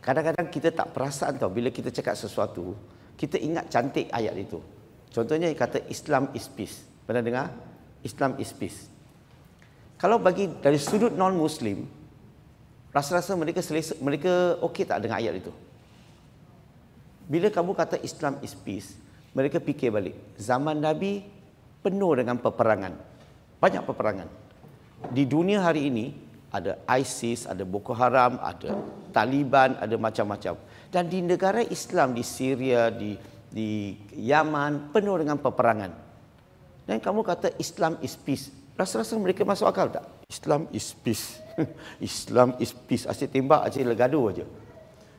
Kadang-kadang kita tak perasan tau bila kita cakap sesuatu, kita ingat cantik ayat itu. Contohnya kata Islam is peace. Pernah dengar? Islam is peace. Kalau bagi dari sudut non-Muslim, rasa-rasa mereka selesa, mereka okey tak dengan ayat itu? Bila kamu kata Islam is peace, mereka fikir balik. Zaman Nabi penuh dengan peperangan. Banyak peperangan. Di dunia hari ini, ada ISIS, ada Boko Haram, ada Taliban, ada macam-macam. Dan di negara Islam di Syria, di di Yaman penuh dengan peperangan. Dan kamu kata Islam is peace. Rasa-rasa mereka masuk akal tak? Islam is peace. Islam is peace. Asyik tembak, asyik legado aja.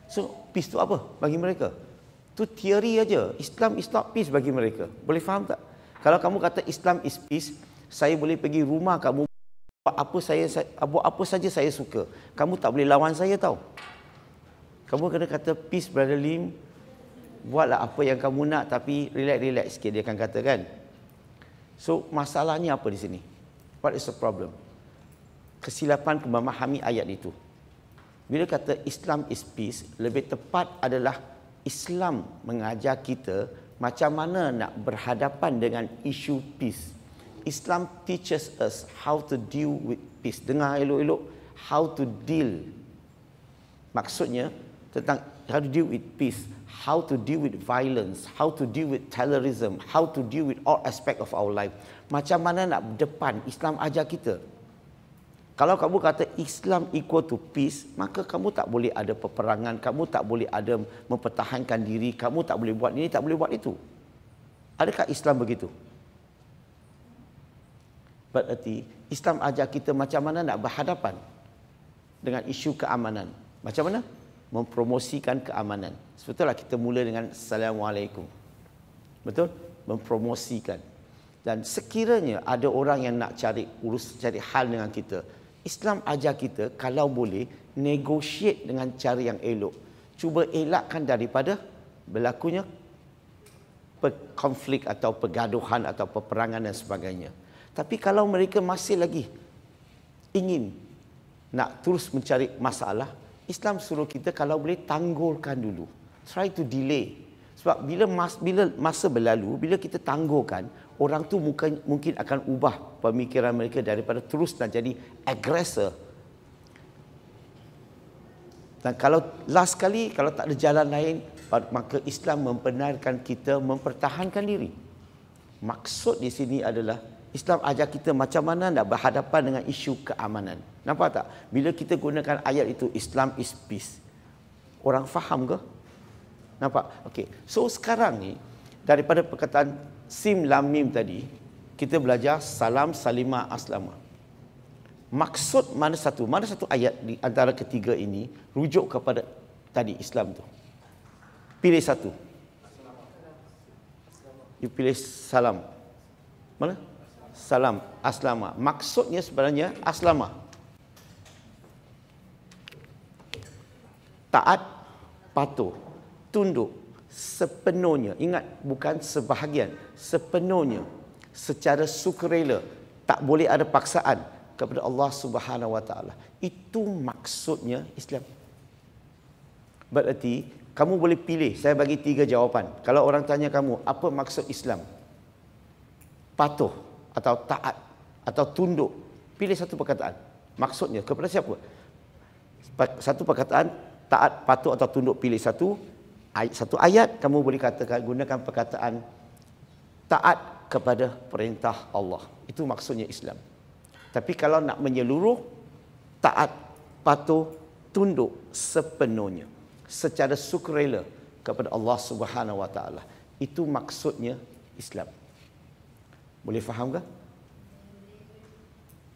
So, peace tu apa bagi mereka? Tu teori aja. Islam is not peace bagi mereka. Boleh faham tak? Kalau kamu kata Islam is peace, saya boleh pergi rumah kamu buat apa saya, apa ah, apa saja saya suka. Kamu tak boleh lawan saya tau. Kamu kena kata peace brother Lim. Buatlah apa yang kamu nak tapi relax-relax sikit dia akan kata kan. So masalahnya apa di sini? What is the problem? Kesilapan memahami ayat itu. Bila kata Islam is peace, lebih tepat adalah Islam mengajar kita macam mana nak berhadapan dengan isu peace. Islam teaches us how to deal with peace. Dengar elok-elok how to deal. Maksudnya tentang how to deal with peace, how to deal with violence, how to deal with terrorism, how to deal with all aspect of our life. Macam mana nak depan Islam ajar kita. Kalau kamu kata Islam equal to peace, maka kamu tak boleh ada peperangan, kamu tak boleh ada mempertahankan diri, kamu tak boleh buat ini, tak boleh buat itu. Adakah Islam begitu? Bererti Islam ajar kita macam mana nak berhadapan dengan isu keamanan. Macam mana? Mempromosikan keamanan. Sebetulnya kita mula dengan Assalamualaikum. Betul? Mempromosikan. Dan sekiranya ada orang yang nak cari urus, cari hal dengan kita. Islam ajar kita kalau boleh negosiat dengan cara yang elok. Cuba elakkan daripada berlakunya konflik atau pergaduhan atau peperangan dan sebagainya. Tapi kalau mereka masih lagi ingin nak terus mencari masalah, Islam suruh kita kalau boleh tanggulkan dulu. Try to delay. Sebab bila mas, bila masa berlalu, bila kita tanggulkan, orang tu mungkin, mungkin akan ubah pemikiran mereka daripada terus nak jadi agresor. Dan kalau last kali, kalau tak ada jalan lain, maka Islam membenarkan kita mempertahankan diri. Maksud di sini adalah Islam ajar kita macam mana nak berhadapan dengan isu keamanan. Nampak tak? Bila kita gunakan ayat itu, Islam is peace. Orang faham ke? Nampak? Okey. So sekarang ni, daripada perkataan sim lam mim tadi, kita belajar salam salima aslama. Maksud mana satu? Mana satu ayat di antara ketiga ini rujuk kepada tadi Islam tu? Pilih satu. You pilih salam. Mana? Mana? salam aslama maksudnya sebenarnya aslama taat patuh tunduk sepenuhnya ingat bukan sebahagian sepenuhnya secara sukarela tak boleh ada paksaan kepada Allah Subhanahu wa taala itu maksudnya Islam berarti kamu boleh pilih saya bagi tiga jawapan kalau orang tanya kamu apa maksud Islam patuh atau taat atau tunduk pilih satu perkataan maksudnya kepada siapa satu perkataan taat patuh atau tunduk pilih satu ayat satu ayat kamu boleh katakan gunakan perkataan taat kepada perintah Allah itu maksudnya Islam tapi kalau nak menyeluruh taat patuh tunduk sepenuhnya secara sukarela kepada Allah Subhanahu wa taala itu maksudnya Islam. Boleh faham ke?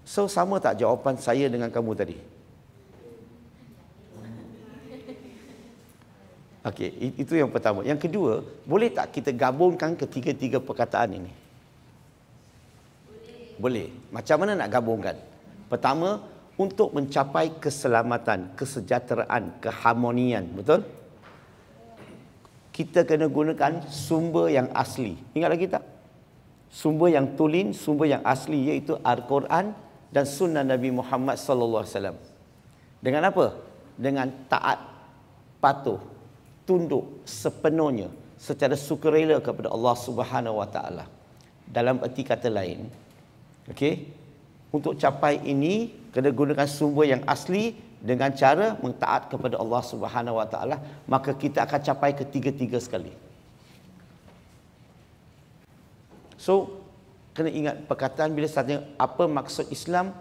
So sama tak jawapan saya dengan kamu tadi? Okey, itu yang pertama. Yang kedua, boleh tak kita gabungkan ketiga-tiga perkataan ini? Boleh. boleh. Macam mana nak gabungkan? Pertama, untuk mencapai keselamatan, kesejahteraan, keharmonian, betul? Kita kena gunakan sumber yang asli. Ingat lagi tak? sumber yang tulin, sumber yang asli iaitu Al-Quran dan sunnah Nabi Muhammad sallallahu alaihi wasallam. Dengan apa? Dengan taat patuh tunduk sepenuhnya secara sukarela kepada Allah Subhanahu wa taala. Dalam erti kata lain, okey, untuk capai ini kena gunakan sumber yang asli dengan cara mentaat kepada Allah Subhanahu wa taala, maka kita akan capai ketiga-tiga sekali. So kena ingat perkataan bila saya tanya apa maksud Islam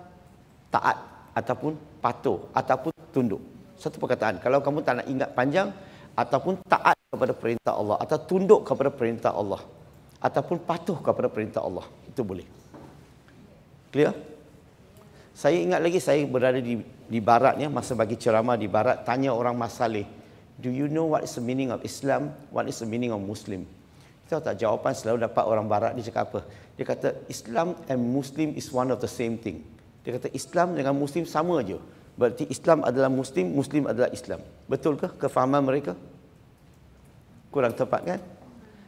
taat ataupun patuh ataupun tunduk. Satu perkataan. Kalau kamu tak nak ingat panjang ataupun taat kepada perintah Allah atau tunduk kepada perintah Allah ataupun patuh kepada perintah Allah itu boleh. Clear? Saya ingat lagi saya berada di di baratnya masa bagi ceramah di barat tanya orang masalih do you know what is the meaning of islam what is the meaning of muslim Tahu tak jawapan selalu dapat orang barat dia cakap apa. Dia kata Islam and Muslim is one of the same thing. Dia kata Islam dengan Muslim sama aja. Berarti Islam adalah Muslim, Muslim adalah Islam. Betul ke kefahaman mereka? Kurang tepat kan?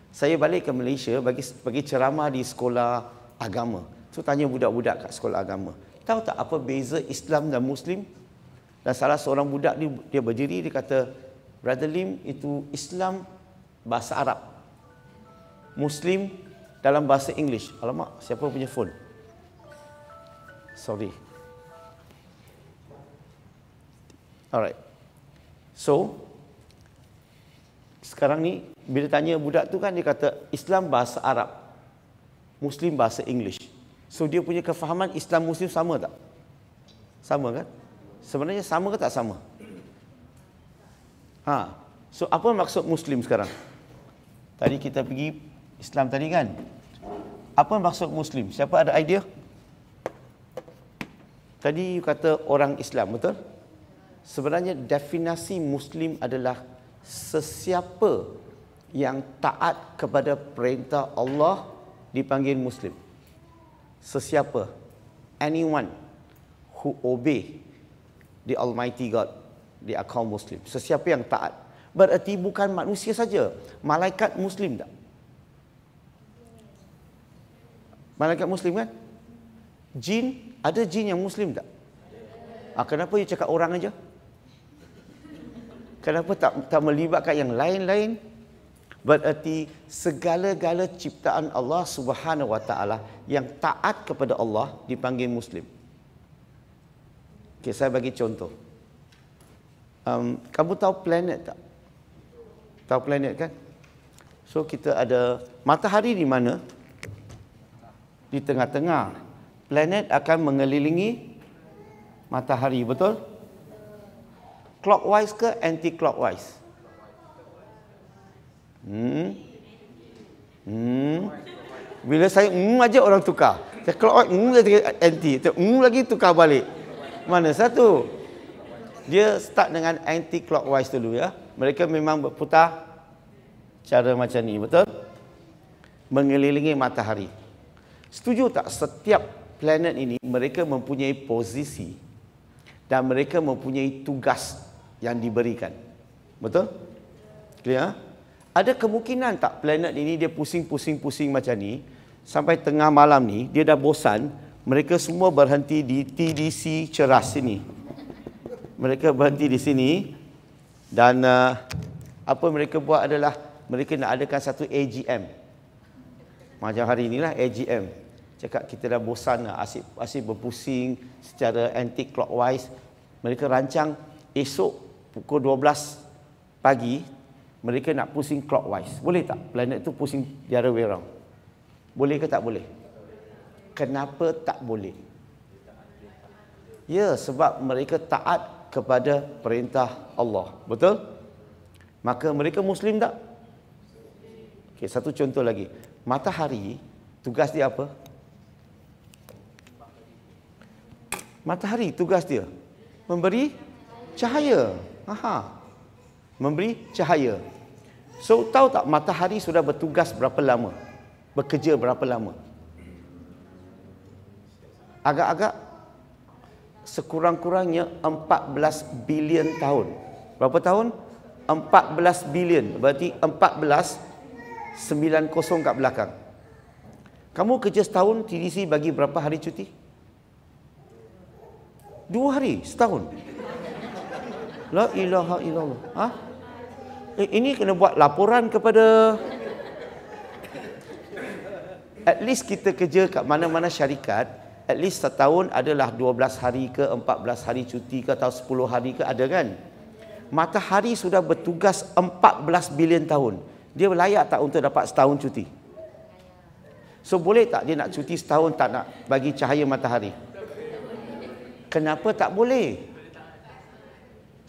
Saya balik ke Malaysia bagi pergi ceramah di sekolah agama. Tu so, tanya budak-budak kat sekolah agama. Tahu tak apa beza Islam dan Muslim? Dan salah seorang budak ni dia berdiri dia kata Brother Lim itu Islam bahasa Arab. Muslim dalam bahasa English. Alamak, siapa punya phone? Sorry. Alright. So, sekarang ni bila tanya budak tu kan dia kata Islam bahasa Arab, Muslim bahasa English. So dia punya kefahaman Islam Muslim sama tak? Sama kan? Sebenarnya sama ke tak sama? Ha. So apa maksud Muslim sekarang? Tadi kita pergi Islam tadi kan? Apa maksud Muslim? Siapa ada idea? Tadi you kata orang Islam, betul? Sebenarnya definasi Muslim adalah sesiapa yang taat kepada perintah Allah dipanggil Muslim. Sesiapa. Anyone who obey the Almighty God, they are Muslim. Sesiapa yang taat. Bererti bukan manusia saja. Malaikat Muslim tak? Malaikat Muslim kan? Jin, ada jin yang Muslim tak? Ha, kenapa you cakap orang aja? Kenapa tak, tak melibatkan yang lain-lain? Berarti segala-gala ciptaan Allah subhanahu wa ta'ala yang taat kepada Allah dipanggil Muslim. Okay, saya bagi contoh. Um, kamu tahu planet tak? Tahu planet kan? So kita ada matahari di mana? di tengah-tengah. Planet akan mengelilingi matahari, betul? Clockwise ke anti-clockwise? Hmm. Hmm. Bila saya mm aja orang tukar. Saya clockwise mm lagi anti, tu mm lagi tukar balik. Mana satu? Dia start dengan anti-clockwise dulu ya. Mereka memang berputar cara macam ni, betul? Mengelilingi matahari. Setuju tak setiap planet ini mereka mempunyai posisi dan mereka mempunyai tugas yang diberikan. Betul? Clear? Ada kemungkinan tak planet ini dia pusing-pusing-pusing macam ni sampai tengah malam ni dia dah bosan, mereka semua berhenti di TDC cerah sini. Mereka berhenti di sini dan uh, apa mereka buat adalah mereka nak adakan satu AGM. Macam hari inilah AGM cakap kita dah bosan lah, asyik, asyik berpusing secara anti-clockwise. Mereka rancang esok pukul 12 pagi, mereka nak pusing clockwise. Boleh tak planet tu pusing the other way around? Boleh ke tak boleh? Kenapa tak boleh? Ya, sebab mereka taat kepada perintah Allah. Betul? Maka mereka Muslim tak? Okay, satu contoh lagi. Matahari, tugas dia apa? Matahari tugas dia memberi cahaya. Aha. Memberi cahaya. So tahu tak matahari sudah bertugas berapa lama? Bekerja berapa lama? Agak-agak sekurang-kurangnya 14 bilion tahun. Berapa tahun? 14 bilion. Berarti 14 90 kat belakang. Kamu kerja setahun TDC bagi berapa hari cuti? 14 Dua hari setahun. La ilaha illallah. Ha? Eh, ini kena buat laporan kepada At least kita kerja kat mana-mana syarikat At least setahun adalah 12 hari ke 14 hari cuti ke atau 10 hari ke ada kan Matahari sudah bertugas 14 bilion tahun Dia layak tak untuk dapat setahun cuti So boleh tak dia nak cuti setahun tak nak bagi cahaya matahari Kenapa tak boleh?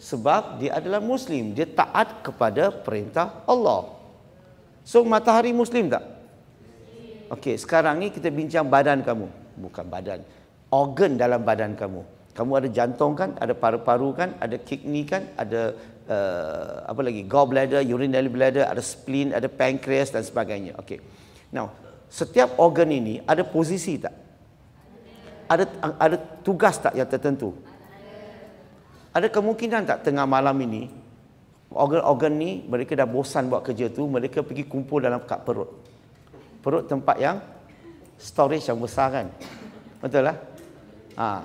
Sebab dia adalah Muslim. Dia taat kepada perintah Allah. So matahari Muslim tak? Okey, sekarang ni kita bincang badan kamu. Bukan badan. Organ dalam badan kamu. Kamu ada jantung kan? Ada paru-paru kan? Ada kidney kan? Ada uh, apa lagi? Gallbladder, urinary bladder, ada spleen, ada pancreas dan sebagainya. Okey. Now, setiap organ ini ada posisi tak? ada ada tugas tak yang tertentu? Ada kemungkinan tak tengah malam ini organ-organ ni mereka dah bosan buat kerja tu, mereka pergi kumpul dalam kat perut. Perut tempat yang storage yang besar kan. Betul lah. Ha.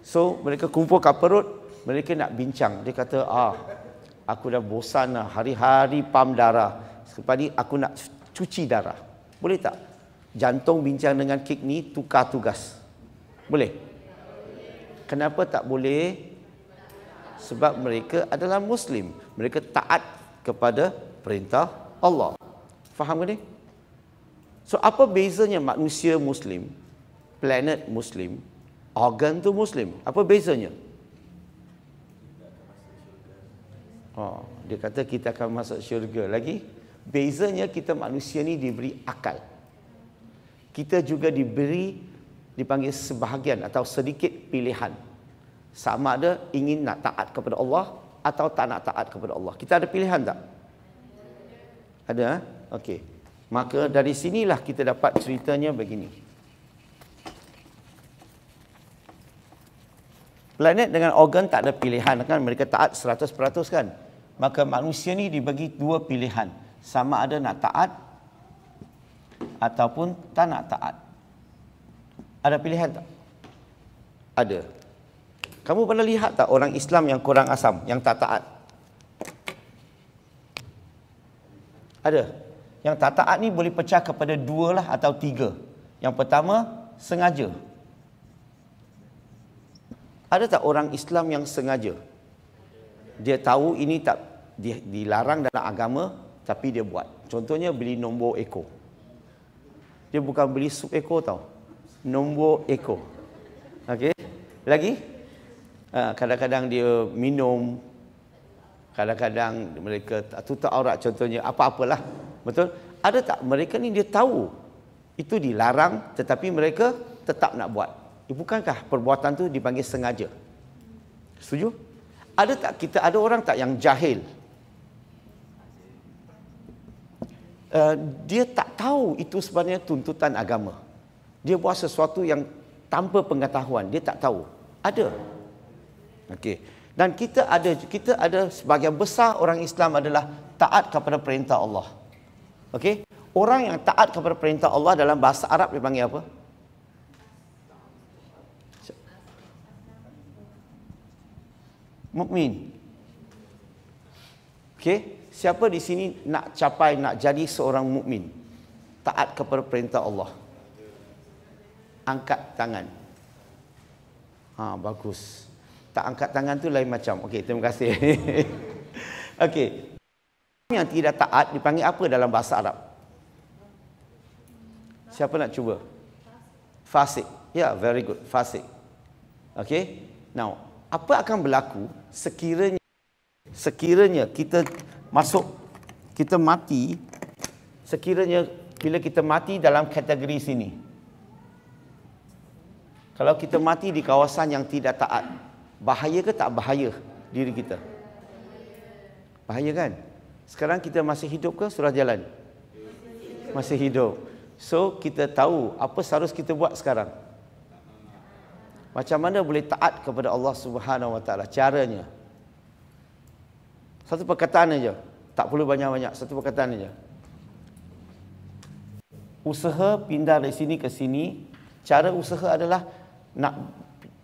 So mereka kumpul kat perut, mereka nak bincang. Dia kata, "Ah, aku dah bosan lah hari-hari pam darah. Sekarang ni aku nak cuci darah." Boleh tak? Jantung bincang dengan kidney tukar tugas. Boleh? Kenapa tak boleh? Sebab mereka adalah Muslim. Mereka taat kepada perintah Allah. Faham ke ni? So apa bezanya manusia Muslim, planet Muslim, organ tu Muslim? Apa bezanya? Oh, dia kata kita akan masuk syurga lagi. Bezanya kita manusia ni diberi akal. Kita juga diberi dipanggil sebahagian atau sedikit pilihan. Sama ada ingin nak taat kepada Allah atau tak nak taat kepada Allah. Kita ada pilihan tak? Ada? Ha? Okey. Maka dari sinilah kita dapat ceritanya begini. Planet dengan organ tak ada pilihan kan? Mereka taat 100% kan? Maka manusia ni dibagi dua pilihan. Sama ada nak taat ataupun tak nak taat. Ada pilihan tak? Ada. Kamu pernah lihat tak orang Islam yang kurang asam, yang tak taat? Ada. Yang tak taat ni boleh pecah kepada dua lah atau tiga. Yang pertama, sengaja. Ada tak orang Islam yang sengaja? Dia tahu ini tak dilarang dalam agama, tapi dia buat. Contohnya beli nombor ekor. Dia bukan beli sup ekor tau nombor ekor. Okey. Lagi? Ah, kadang-kadang dia minum kadang-kadang mereka tutup aurat contohnya apa-apalah. Betul? Ada tak mereka ni dia tahu itu dilarang tetapi mereka tetap nak buat. Eh, bukankah perbuatan tu dipanggil sengaja? Setuju? Ada tak kita ada orang tak yang jahil? Uh, dia tak tahu itu sebenarnya tuntutan agama dia buat sesuatu yang tanpa pengetahuan dia tak tahu ada okey dan kita ada kita ada sebahagian besar orang Islam adalah taat kepada perintah Allah okey orang yang taat kepada perintah Allah dalam bahasa Arab dipanggil apa mukmin okey siapa di sini nak capai nak jadi seorang mukmin taat kepada perintah Allah angkat tangan. Ha, bagus. Tak angkat tangan tu lain macam. Okey, terima kasih. Okey. Yang tidak taat dipanggil apa dalam bahasa Arab? Siapa nak cuba? Fasik. Ya, yeah, very good. Fasik. Okey. Now, apa akan berlaku sekiranya sekiranya kita masuk kita mati sekiranya bila kita mati dalam kategori sini kalau kita mati di kawasan yang tidak taat, bahaya ke tak bahaya diri kita? Bahaya kan? Sekarang kita masih hidup ke surah jalan? Masih hidup. So kita tahu apa seharusnya kita buat sekarang. Macam mana boleh taat kepada Allah Subhanahu Wa Taala caranya? Satu perkataan aja. Tak perlu banyak-banyak. Satu perkataan aja. Usaha pindah dari sini ke sini, cara usaha adalah nak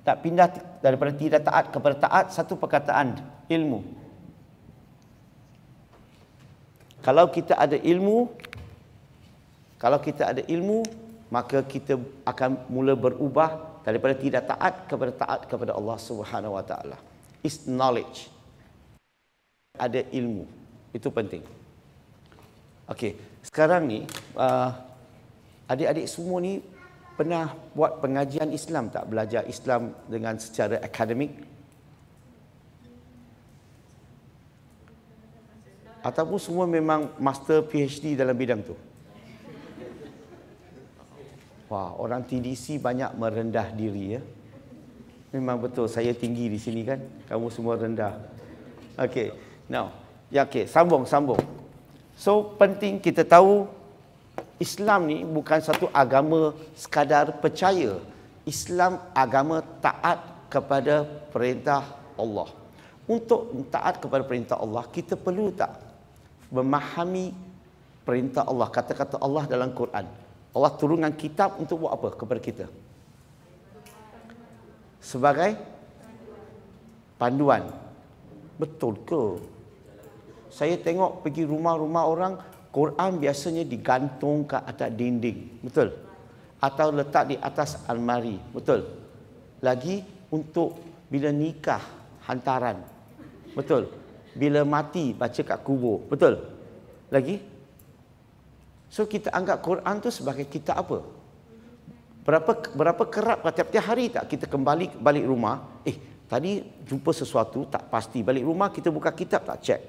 tak pindah daripada tidak taat kepada taat satu perkataan ilmu kalau kita ada ilmu kalau kita ada ilmu maka kita akan mula berubah daripada tidak taat kepada taat kepada Allah Subhanahu wa taala is knowledge ada ilmu itu penting okey sekarang ni uh, adik-adik semua ni pernah buat pengajian Islam tak belajar Islam dengan secara akademik ataupun semua memang master PhD dalam bidang tu wah orang TDC banyak merendah diri ya memang betul saya tinggi di sini kan kamu semua rendah Okay, now ya okey sambung sambung so penting kita tahu Islam ni bukan satu agama sekadar percaya. Islam agama taat kepada perintah Allah. Untuk taat kepada perintah Allah, kita perlu tak memahami perintah Allah, kata-kata Allah dalam Quran. Allah turunkan kitab untuk buat apa kepada kita? Sebagai panduan. Betul ke? Saya tengok pergi rumah-rumah orang, Quran biasanya digantung ke atas dinding, betul? Atau letak di atas almari, betul? Lagi untuk bila nikah hantaran. Betul. Bila mati baca kat kubur, betul? Lagi So kita anggap Quran tu sebagai kita apa? Berapa berapa kerap lah tiap-tiap hari tak kita kembali balik rumah, eh tadi jumpa sesuatu tak pasti balik rumah kita buka kitab tak check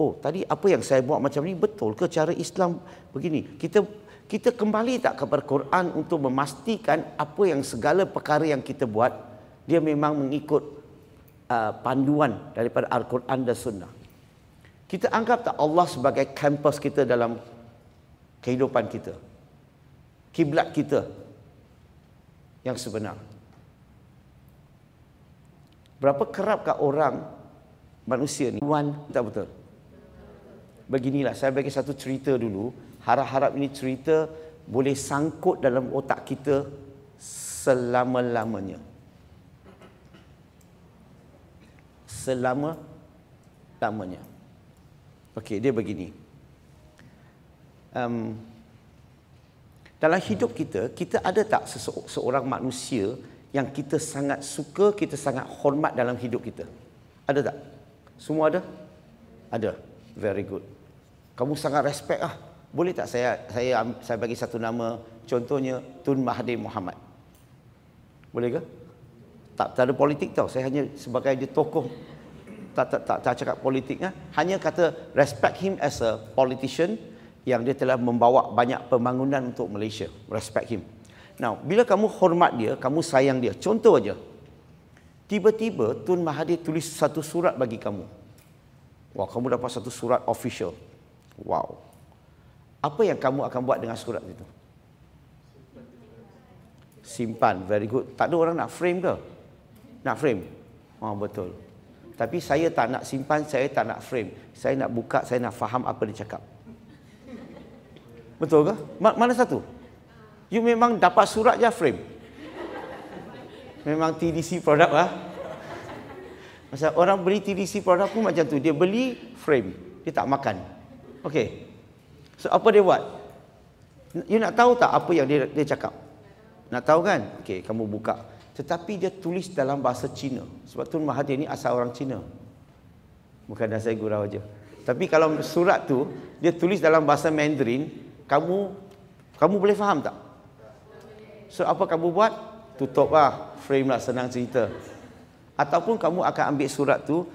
oh tadi apa yang saya buat macam ni betul ke cara Islam begini kita kita kembali tak ke Al Quran untuk memastikan apa yang segala perkara yang kita buat dia memang mengikut uh, panduan daripada Al-Quran dan Sunnah kita anggap tak Allah sebagai kampus kita dalam kehidupan kita kiblat kita yang sebenar berapa kerapkah orang manusia ni tuan tak betul beginilah saya bagi satu cerita dulu harap-harap ini cerita boleh sangkut dalam otak kita selama-lamanya selama lamanya okey dia begini um dalam hidup kita kita ada tak seorang manusia yang kita sangat suka kita sangat hormat dalam hidup kita ada tak semua ada ada very good kamu sangat respect lah. Boleh tak saya saya saya bagi satu nama contohnya Tun Mahathir Mohamad, Boleh ke? Tak, tak ada politik tau. Saya hanya sebagai dia tokoh. Tak tak tak, tak cakap politik lah. Hanya kata respect him as a politician yang dia telah membawa banyak pembangunan untuk Malaysia. Respect him. Now, bila kamu hormat dia, kamu sayang dia. Contoh aja. Tiba-tiba Tun Mahathir tulis satu surat bagi kamu. Wah, kamu dapat satu surat official. Wow. Apa yang kamu akan buat dengan surat itu? Simpan. Very good. Tak ada orang nak frame ke? Nak frame? Oh, betul. Tapi saya tak nak simpan, saya tak nak frame. Saya nak buka, saya nak faham apa dia cakap. Betul ke? Mana satu? You memang dapat surat je frame. Memang TDC produk lah. Masa orang beli TDC produk pun macam tu. Dia beli frame. Dia tak makan. Okey. So apa dia buat? You nak tahu tak apa yang dia dia cakap? Nak tahu kan? Okey, kamu buka. Tetapi dia tulis dalam bahasa Cina. Sebab tu Mahathir ni asal orang Cina. Bukan dah saya gurau aja. Tapi kalau surat tu dia tulis dalam bahasa Mandarin, kamu kamu boleh faham tak? So apa kamu buat? Tutuplah frame lah senang cerita. Ataupun kamu akan ambil surat tu,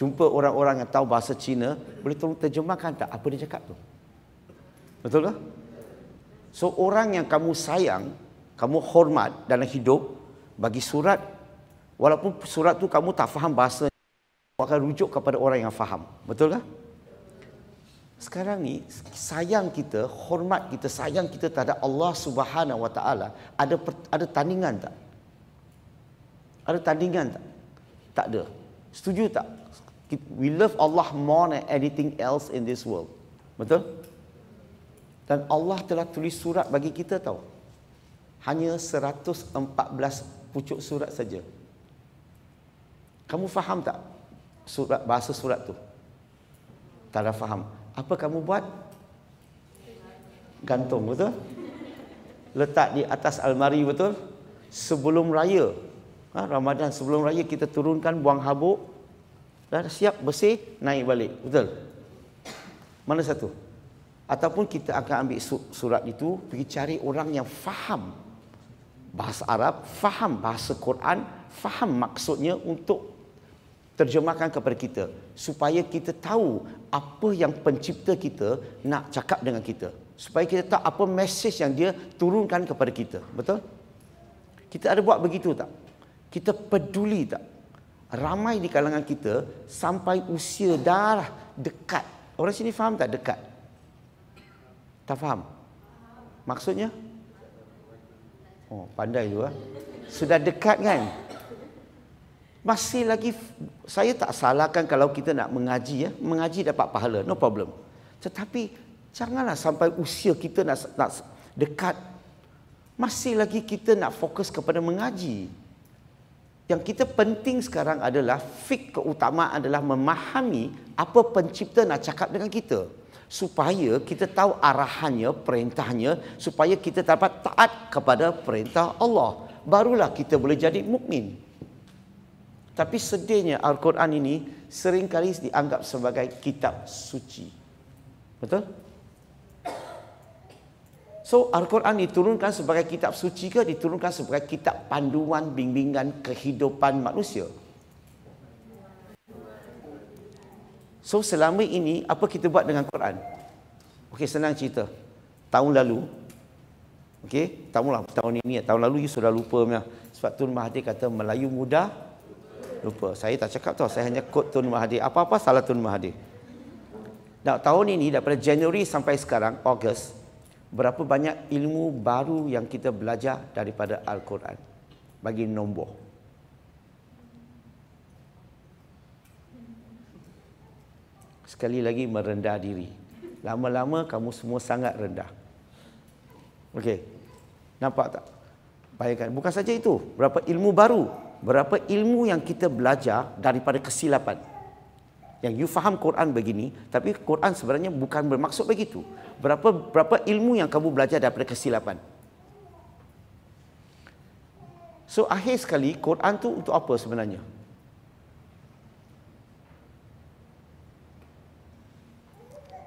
jumpa orang-orang yang tahu bahasa Cina, boleh tolong terjemahkan tak apa dia cakap tu? Betul tak? So orang yang kamu sayang, kamu hormat dalam hidup, bagi surat, walaupun surat tu kamu tak faham bahasa, kamu akan rujuk kepada orang yang faham. Betul tak? Sekarang ni sayang kita, hormat kita, sayang kita terhadap Allah Subhanahu Wa Taala ada ada tandingan tak? Ada tandingan tak? Tak ada. Setuju tak? we love Allah more than anything else in this world. Betul? Dan Allah telah tulis surat bagi kita tahu. Hanya 114 pucuk surat saja. Kamu faham tak surat bahasa surat tu? Tak ada faham. Apa kamu buat? Gantung betul? Letak di atas almari betul? Sebelum raya. Ha, Ramadan sebelum raya kita turunkan buang habuk dah siap bersih naik balik betul mana satu ataupun kita akan ambil surat itu pergi cari orang yang faham bahasa Arab faham bahasa Quran faham maksudnya untuk terjemahkan kepada kita supaya kita tahu apa yang pencipta kita nak cakap dengan kita supaya kita tahu apa mesej yang dia turunkan kepada kita betul kita ada buat begitu tak kita peduli tak ramai di kalangan kita sampai usia darah dekat. Orang sini faham tak dekat? Tak faham? Maksudnya? Oh, pandai juga. Ah. Sudah dekat kan? Masih lagi saya tak salahkan kalau kita nak mengaji ya, mengaji dapat pahala, no problem. Tetapi janganlah sampai usia kita nak, nak dekat masih lagi kita nak fokus kepada mengaji. Yang kita penting sekarang adalah fik keutama adalah memahami apa pencipta nak cakap dengan kita. Supaya kita tahu arahannya, perintahnya, supaya kita dapat taat kepada perintah Allah. Barulah kita boleh jadi mukmin. Tapi sedihnya Al-Quran ini seringkali dianggap sebagai kitab suci. Betul? So Al-Quran diturunkan sebagai kitab suci ke diturunkan sebagai kitab panduan bimbingan kehidupan manusia? So selama ini apa kita buat dengan Quran? Okay, senang cerita. Tahun lalu okay, tahun lalu, tahun ini tahun lalu you sudah lupa punya. Sebab Tun Mahathir kata Melayu muda lupa. Saya tak cakap tau, saya hanya quote Tun Mahathir. Apa-apa salah Tun Mahathir. Dah tahun ini daripada Januari sampai sekarang August berapa banyak ilmu baru yang kita belajar daripada Al-Quran bagi nombor sekali lagi merendah diri lama-lama kamu semua sangat rendah okey nampak tak bayangkan bukan saja itu berapa ilmu baru berapa ilmu yang kita belajar daripada kesilapan yang you faham Quran begini tapi Quran sebenarnya bukan bermaksud begitu berapa berapa ilmu yang kamu belajar daripada kesilapan so akhir sekali Quran tu untuk apa sebenarnya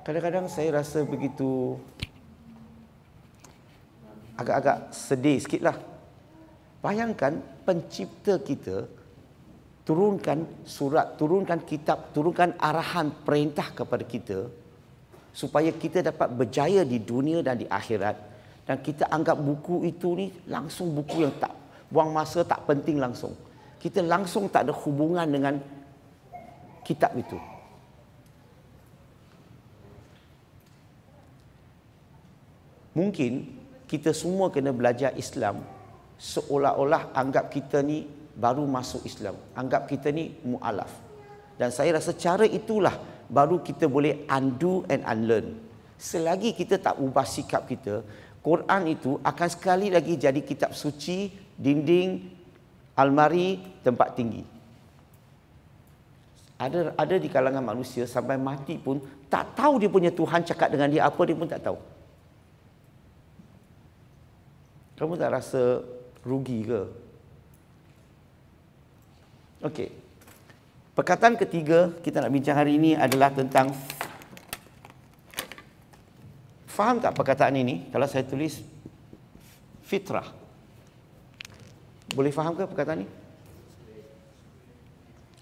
kadang-kadang saya rasa begitu agak-agak sedih sikitlah bayangkan pencipta kita turunkan surat, turunkan kitab, turunkan arahan perintah kepada kita supaya kita dapat berjaya di dunia dan di akhirat dan kita anggap buku itu ni langsung buku yang tak buang masa tak penting langsung. Kita langsung tak ada hubungan dengan kitab itu. Mungkin kita semua kena belajar Islam seolah-olah anggap kita ni baru masuk Islam. Anggap kita ni mu'alaf. Dan saya rasa cara itulah baru kita boleh undo and unlearn. Selagi kita tak ubah sikap kita, Quran itu akan sekali lagi jadi kitab suci, dinding, almari, tempat tinggi. Ada ada di kalangan manusia sampai mati pun tak tahu dia punya Tuhan cakap dengan dia apa dia pun tak tahu. Kamu tak rasa rugi ke Okey. Perkataan ketiga kita nak bincang hari ini adalah tentang faham tak perkataan ini? Kalau saya tulis fitrah. Boleh faham ke perkataan ini?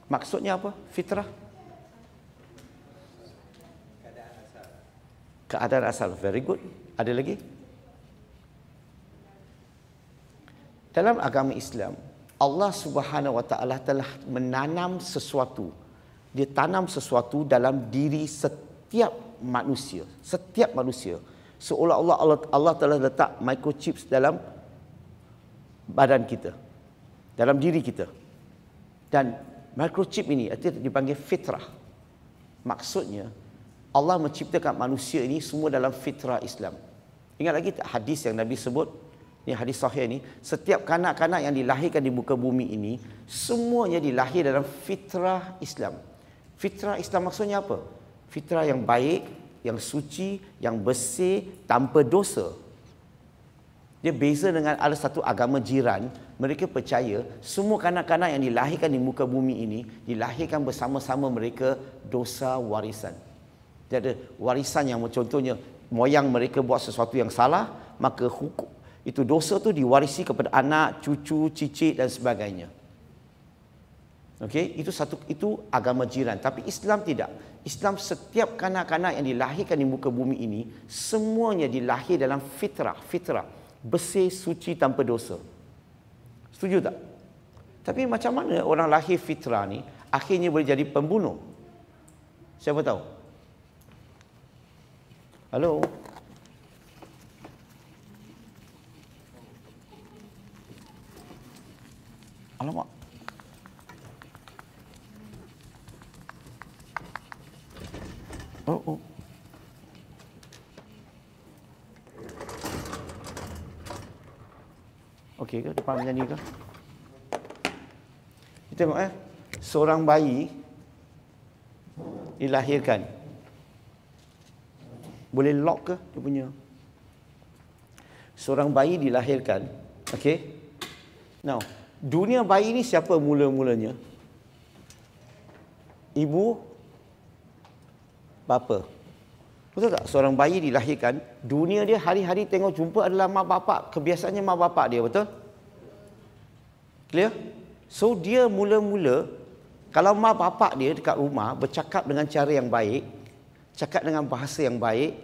Maksudnya apa? Fitrah? Keadaan asal. Very good. Ada lagi? Dalam agama Islam, Allah Subhanahu Wa Taala telah menanam sesuatu. Dia tanam sesuatu dalam diri setiap manusia, setiap manusia. Seolah-olah Allah, Allah telah letak microchip dalam badan kita, dalam diri kita. Dan microchip ini artinya dipanggil fitrah. Maksudnya Allah menciptakan manusia ini semua dalam fitrah Islam. Ingat lagi tak hadis yang Nabi sebut ini hadis sahih ini. Setiap kanak-kanak yang dilahirkan di muka bumi ini, semuanya dilahir dalam fitrah Islam. Fitrah Islam maksudnya apa? Fitrah yang baik, yang suci, yang bersih, tanpa dosa. Dia beza dengan ada satu agama jiran. Mereka percaya semua kanak-kanak yang dilahirkan di muka bumi ini, dilahirkan bersama-sama mereka dosa warisan. Dia ada warisan yang contohnya moyang mereka buat sesuatu yang salah, maka hukum itu dosa tu diwarisi kepada anak, cucu, cicit dan sebagainya. Okey, itu satu itu agama jiran, tapi Islam tidak. Islam setiap kanak-kanak yang dilahirkan di muka bumi ini semuanya dilahir dalam fitrah, fitrah bersih suci tanpa dosa. Setuju tak? Tapi macam mana orang lahir fitrah ni akhirnya boleh jadi pembunuh? Siapa tahu? Hello. Alamak. Oh, oh. Okey ke? Depan macam ni ke? Kita tengok eh. Seorang bayi dilahirkan. Boleh lock ke dia punya? Seorang bayi dilahirkan. Okey. Now, dunia bayi ni siapa mula-mulanya? Ibu bapa. Betul tak? Seorang bayi dilahirkan, dunia dia hari-hari tengok jumpa adalah mak bapak. Kebiasaannya mak bapak dia, betul? Clear? So dia mula-mula kalau mak bapak dia dekat rumah bercakap dengan cara yang baik, cakap dengan bahasa yang baik,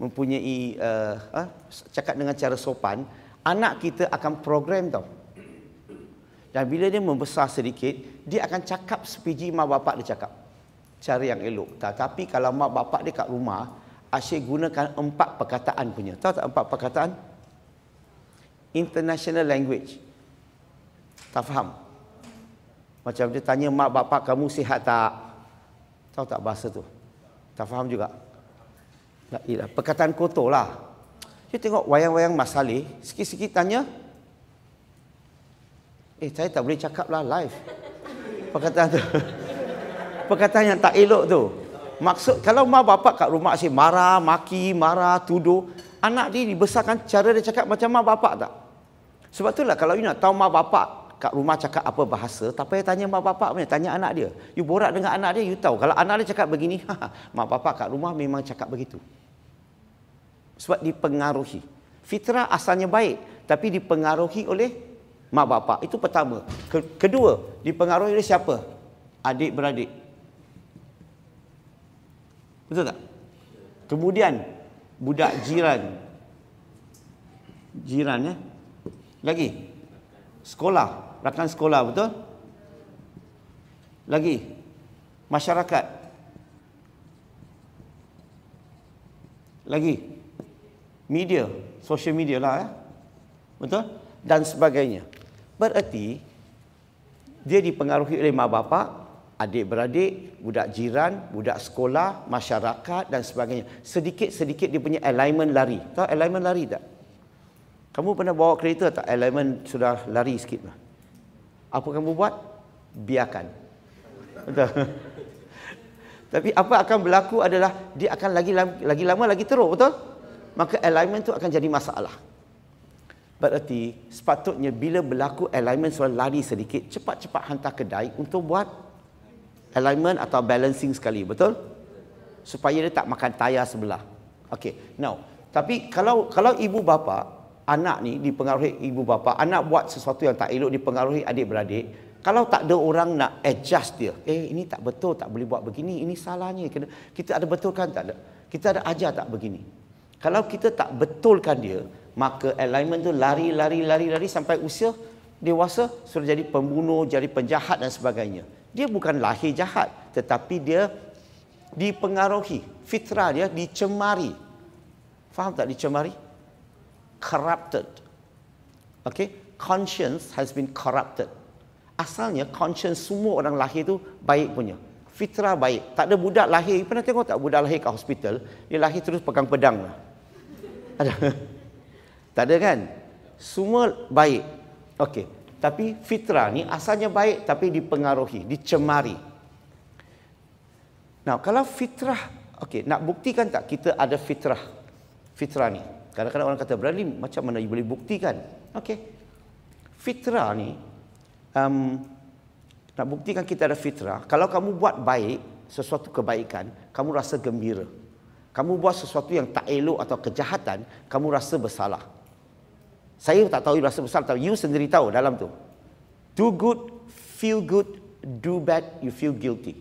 mempunyai uh, uh, cakap dengan cara sopan, anak kita akan program tau. Dan bila dia membesar sedikit, dia akan cakap sepiji mak bapak dia cakap. Cara yang elok. Tapi kalau mak bapak dia kat rumah, Asyik gunakan empat perkataan punya. Tahu tak empat perkataan? International language. Tak faham? Macam dia tanya, mak bapak kamu sihat tak? Tahu tak bahasa tu? Tak faham juga? Perkataan kotor lah. Dia tengok wayang-wayang masalih, sikit-sikit tanya, Eh saya tak boleh cakap lah live Perkataan tu Perkataan yang tak elok tu Maksud kalau mak bapak kat rumah asyik marah, maki, marah, tuduh Anak dia dibesarkan cara dia cakap macam mak bapak tak? Sebab itulah kalau you nak tahu mak bapak kat rumah cakap apa bahasa Tak payah tanya mak bapak punya, tanya anak dia You borak dengan anak dia, you tahu Kalau anak dia cakap begini, mak bapak kat rumah memang cakap begitu Sebab dipengaruhi Fitrah asalnya baik, tapi dipengaruhi oleh mak bapak. Itu pertama. Kedua, dipengaruhi oleh siapa? Adik-beradik. Betul tak? Kemudian, budak jiran. Jiran, ya? Lagi? Sekolah. Rakan sekolah, betul? Lagi? Masyarakat. Lagi? Media. Social media lah, ya? Betul? Dan sebagainya. Bererti dia dipengaruhi oleh mak bapak, adik-beradik, budak jiran, budak sekolah, masyarakat dan sebagainya. Sedikit-sedikit dia punya alignment lari. Tahu alignment lari tak? Kamu pernah bawa kereta tak? Alignment sudah lari sikit. Lah. Apa kamu buat? Biarkan. Betul? Tapi apa akan berlaku adalah dia akan lagi lagi lama lagi teruk, betul? Maka alignment tu akan jadi masalah. Bererti sepatutnya bila berlaku alignment suara lari sedikit cepat-cepat hantar kedai untuk buat alignment atau balancing sekali betul supaya dia tak makan tayar sebelah. Okay. Now, tapi kalau kalau ibu bapa anak ni dipengaruhi ibu bapa, anak buat sesuatu yang tak elok dipengaruhi adik-beradik, kalau tak ada orang nak adjust dia, eh ini tak betul, tak boleh buat begini, ini salahnya. kita ada betulkan tak Kita ada ajar tak begini? Kalau kita tak betulkan dia, maka alignment tu lari lari lari lari sampai usia dewasa sudah jadi pembunuh, jadi penjahat dan sebagainya. Dia bukan lahir jahat, tetapi dia dipengaruhi, fitrah dia dicemari. Faham tak dicemari? Corrupted. Okay, conscience has been corrupted. Asalnya conscience semua orang lahir tu baik punya. Fitrah baik. Tak ada budak lahir. Pernah tengok tak budak lahir kat hospital? Dia lahir terus pegang pedang. Lah. Ada. Tak ada kan? Semua baik. Okey. Tapi fitrah ni asalnya baik tapi dipengaruhi, dicemari. Nah, kalau fitrah, okey, nak buktikan tak kita ada fitrah? Fitrah ni. Kadang-kadang orang kata berani macam mana boleh buktikan? Okey. Fitrah ni um, nak buktikan kita ada fitrah. Kalau kamu buat baik, sesuatu kebaikan, kamu rasa gembira. Kamu buat sesuatu yang tak elok atau kejahatan, kamu rasa bersalah. Saya tak tahu you rasa besar tapi you sendiri tahu dalam tu. Do good, feel good, do bad, you feel guilty.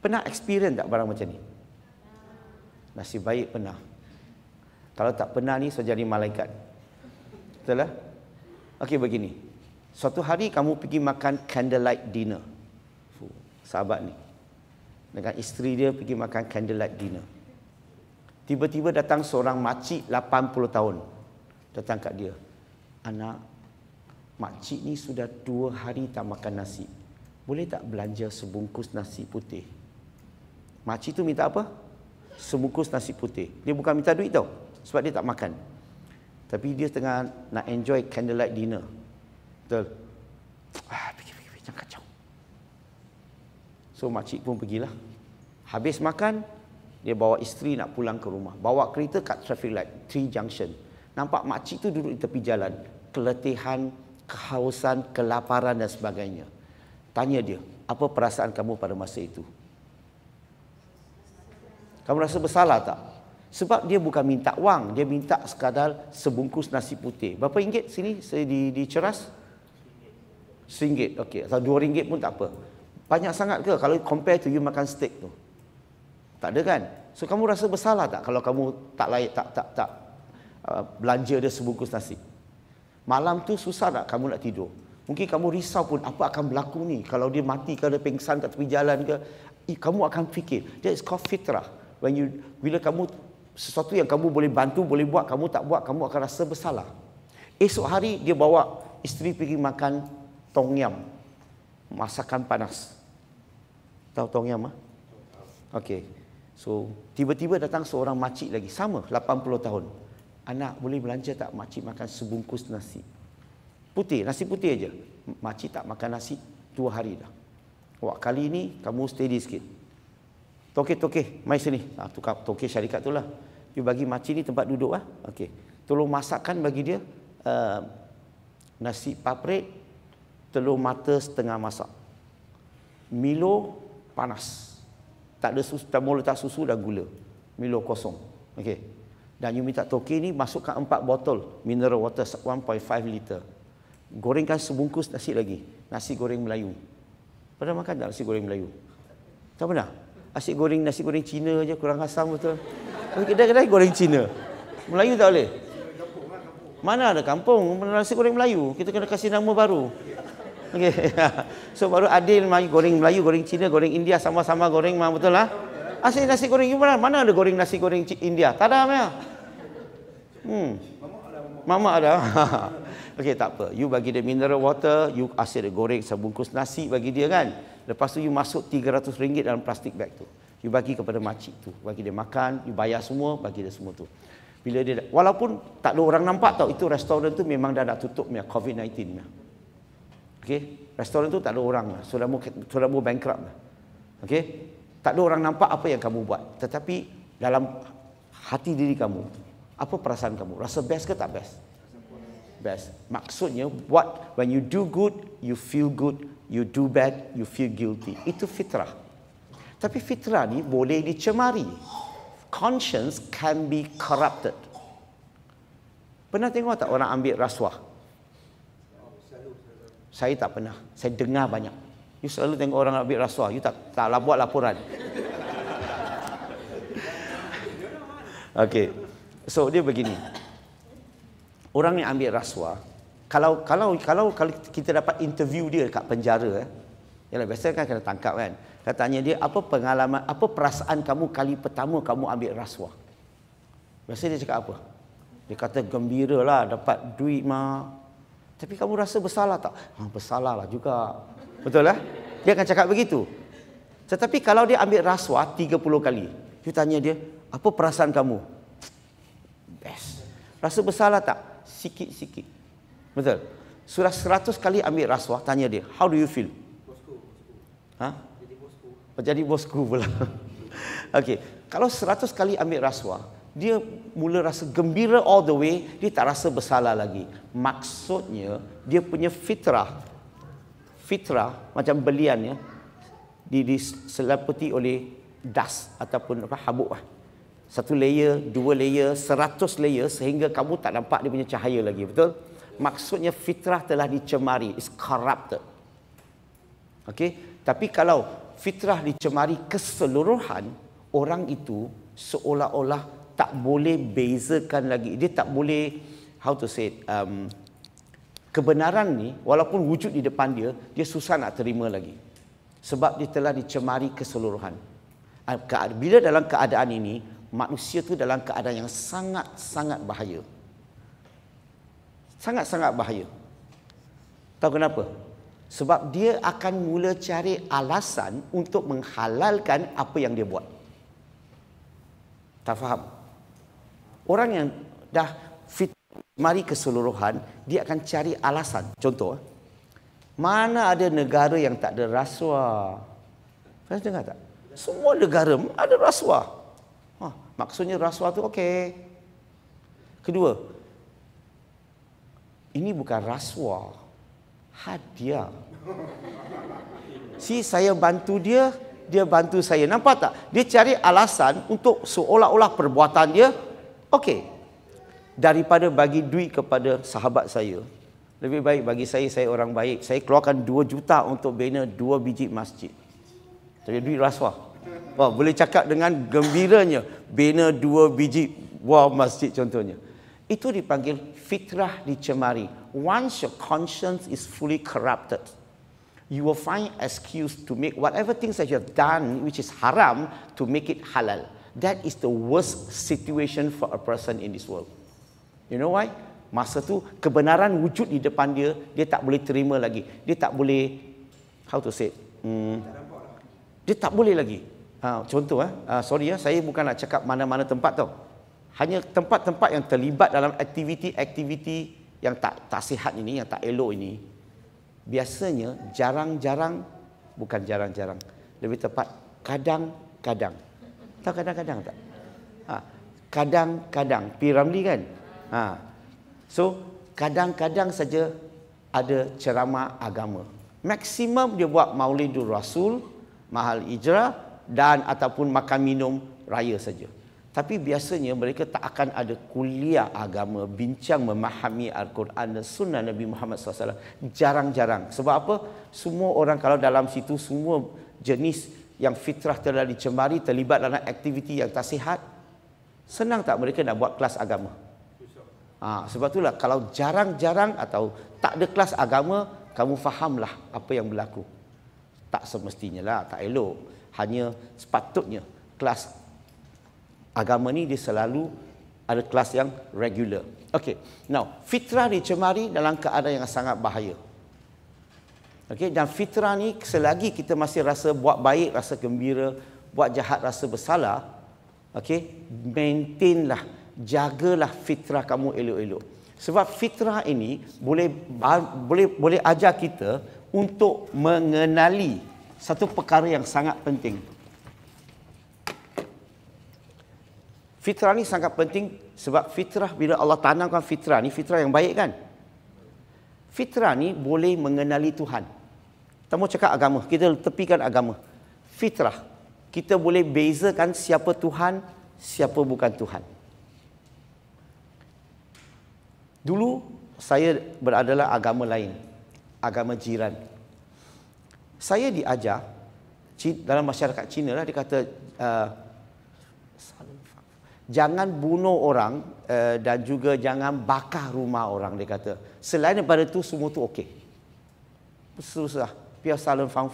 Pernah experience tak barang macam ni? Nasib baik pernah. Kalau tak pernah ni saya jadi malaikat. Betul lah? Okey begini. Suatu hari kamu pergi makan candlelight dinner. Fuh, sahabat ni. Dengan isteri dia pergi makan candlelight dinner. Tiba-tiba datang seorang makcik 80 tahun. Datang kat dia anak makcik ni sudah dua hari tak makan nasi. Boleh tak belanja sebungkus nasi putih? Makcik tu minta apa? Sebungkus nasi putih. Dia bukan minta duit tau. Sebab dia tak makan. Tapi dia tengah nak enjoy candlelight dinner. Betul? Ah, pergi, pergi, pergi. Jangan kacau. So, makcik pun pergilah. Habis makan, dia bawa isteri nak pulang ke rumah. Bawa kereta kat traffic light. Three junction. Nampak makcik tu duduk di tepi jalan keletihan, kehausan, kelaparan dan sebagainya. Tanya dia, apa perasaan kamu pada masa itu? Kamu rasa bersalah tak? Sebab dia bukan minta wang, dia minta sekadar sebungkus nasi putih. Berapa ringgit sini saya di, di ceras? Seringgit, okey. Atau dua ringgit pun tak apa. Banyak sangat ke kalau compare to you makan steak tu? Tak ada kan? So kamu rasa bersalah tak kalau kamu tak layak, tak, tak, tak uh, belanja dia sebungkus nasi? Malam tu susah tak kamu nak tidur? Mungkin kamu risau pun apa akan berlaku ni kalau dia mati kalau dia pingsan kat tepi jalan ke. Eh, kamu akan fikir. That is called fitrah. When you bila kamu sesuatu yang kamu boleh bantu, boleh buat, kamu tak buat, kamu akan rasa bersalah. Esok hari dia bawa isteri pergi makan tong yam. Masakan panas. Tahu tong yam ah? Okey. So, tiba-tiba datang seorang makcik lagi sama 80 tahun. Anak boleh belanja tak makcik makan sebungkus nasi? Putih, nasi putih aja. Makcik tak makan nasi dua hari dah. Wah, kali ini kamu steady sikit. Tokeh, tokeh, mai sini. Ha, tukar tokeh syarikat tu lah. You bagi makcik ni tempat duduk lah. Okay. Tolong masakkan bagi dia uh, nasi paprik, telur mata setengah masak. Milo panas. Tak ada susu, tak boleh tak susu dan gula. Milo kosong. Okey. Dan you minta toke ni masukkan empat botol mineral water 1.5 liter. Gorengkan sebungkus nasi lagi. Nasi goreng Melayu. Pernah makan tak nasi goreng Melayu? Tak pernah? Nasi goreng nasi goreng Cina je kurang asam betul. Kedai-kedai goreng Cina. Melayu tak boleh? Mana ada kampung mana nasi goreng Melayu? Kita kena kasih nama baru. Okay. So baru adil mai goreng Melayu, goreng Cina, goreng India sama-sama goreng betul lah. Ha? Asli nasi goreng Yunnan mana ada goreng nasi goreng India? Tak ada Mia. Hmm. Mama ada. Okey tak apa. You bagi dia mineral water, you asyik dia goreng sebungkus nasi bagi dia kan. Lepas tu you masuk RM300 dalam plastik bag tu. You bagi kepada makcik tu. Bagi dia makan, you bayar semua, bagi dia semua tu. Bila dia walaupun tak ada orang nampak tau itu restoran tu memang dah nak tutup punya COVID-19 punya. Okey, restoran tu tak ada orang lah. Sudah mu sudah mu bankrupt lah. Okey, tak ada orang nampak apa yang kamu buat. Tetapi dalam hati diri kamu, apa perasaan kamu? Rasa best ke tak best? Best. Maksudnya, what when you do good, you feel good. You do bad, you feel guilty. Itu fitrah. Tapi fitrah ni boleh dicemari. Conscience can be corrupted. Pernah tengok tak orang ambil rasuah? Saya tak pernah. Saya dengar banyak. You selalu tengok orang nak ambil rasuah. You tak tak lah buat laporan. Okey. So dia begini. Orang yang ambil rasuah, kalau kalau kalau kalau kita dapat interview dia dekat penjara eh. Yalah biasa kan kena tangkap kan. Katanya dia apa pengalaman, apa perasaan kamu kali pertama kamu ambil rasuah? Biasa dia cakap apa? Dia kata gembira lah dapat duit mah. Tapi kamu rasa bersalah tak? Ha, bersalah lah juga. Betul lah. Dia akan cakap begitu. Tetapi kalau dia ambil rasuah 30 kali. You tanya dia, apa perasaan kamu? Best. Rasa bersalah tak? Sikit-sikit. Betul. Sudah 100 kali ambil rasuah, tanya dia, how do you feel? Bosku. Ha? Jadi bosku. Jadi bosku pula. Okey. Kalau 100 kali ambil rasuah, dia mula rasa gembira all the way, dia tak rasa bersalah lagi. Maksudnya, dia punya fitrah, fitrah macam belian ya diselaputi oleh dust ataupun apa habuk lah. satu layer dua layer seratus layer sehingga kamu tak nampak dia punya cahaya lagi betul maksudnya fitrah telah dicemari is corrupted okey tapi kalau fitrah dicemari keseluruhan orang itu seolah-olah tak boleh bezakan lagi dia tak boleh how to say it, um, kebenaran ni walaupun wujud di depan dia dia susah nak terima lagi sebab dia telah dicemari keseluruhan ah, bila dalam keadaan ini manusia tu dalam keadaan yang sangat-sangat bahaya sangat-sangat bahaya tahu kenapa sebab dia akan mula cari alasan untuk menghalalkan apa yang dia buat tak faham orang yang dah fit mari keseluruhan dia akan cari alasan contoh eh, mana ada negara yang tak ada rasuah faham dengar tak semua negara ada rasuah ha maksudnya rasuah tu okey kedua ini bukan rasuah hadiah si saya bantu dia dia bantu saya nampak tak dia cari alasan untuk seolah-olah perbuatan dia okey daripada bagi duit kepada sahabat saya lebih baik bagi saya saya orang baik saya keluarkan 2 juta untuk bina 2 biji masjid jadi duit rasuah wah boleh cakap dengan gembiranya bina 2 biji wah masjid contohnya itu dipanggil fitrah dicemari once your conscience is fully corrupted you will find excuse to make whatever things that you have done which is haram to make it halal that is the worst situation for a person in this world You know why? Masa tu kebenaran wujud di depan dia, dia tak boleh terima lagi. Dia tak boleh how to say? Hmm. Dia tak boleh lagi. Ha, contoh eh. Ha, sorry ya, saya bukan nak cakap mana-mana tempat tau. Hanya tempat-tempat yang terlibat dalam aktiviti-aktiviti yang tak tak sihat ini, yang tak elok ini. Biasanya jarang-jarang bukan jarang-jarang. Lebih tepat kadang-kadang. Tak kadang-kadang tak? Ha, kadang-kadang. Piramli kan? Ha. So, kadang-kadang saja ada ceramah agama. Maksimum dia buat maulidul rasul, mahal ijrah dan ataupun makan minum raya saja. Tapi biasanya mereka tak akan ada kuliah agama, bincang memahami Al-Quran dan sunnah Nabi Muhammad SAW. Jarang-jarang. Sebab apa? Semua orang kalau dalam situ, semua jenis yang fitrah telah dicemari, terlibat dalam aktiviti yang tak sihat, senang tak mereka nak buat kelas agama? Ha, sebab itulah kalau jarang-jarang atau tak ada kelas agama, kamu fahamlah apa yang berlaku. Tak semestinya lah, tak elok. Hanya sepatutnya kelas agama ni dia selalu ada kelas yang regular. Okey. Now, fitrah dicemari dalam keadaan yang sangat bahaya. Okey, dan fitrah ni selagi kita masih rasa buat baik, rasa gembira, buat jahat rasa bersalah, okey, maintainlah jagalah fitrah kamu elok-elok. Sebab fitrah ini boleh boleh boleh ajar kita untuk mengenali satu perkara yang sangat penting. Fitrah ni sangat penting sebab fitrah bila Allah tanamkan fitrah ni fitrah yang baik kan? Fitrah ni boleh mengenali Tuhan. Tak mau cakap agama, kita tepikan agama. Fitrah kita boleh bezakan siapa Tuhan, siapa bukan Tuhan. Dulu saya beradalah agama lain, agama jiran. Saya diajar dalam masyarakat Cina lah dikata uh, jangan bunuh orang uh, dan juga jangan bakar rumah orang dia kata. Selain daripada itu semua tu okey. Susah. Biar salam fang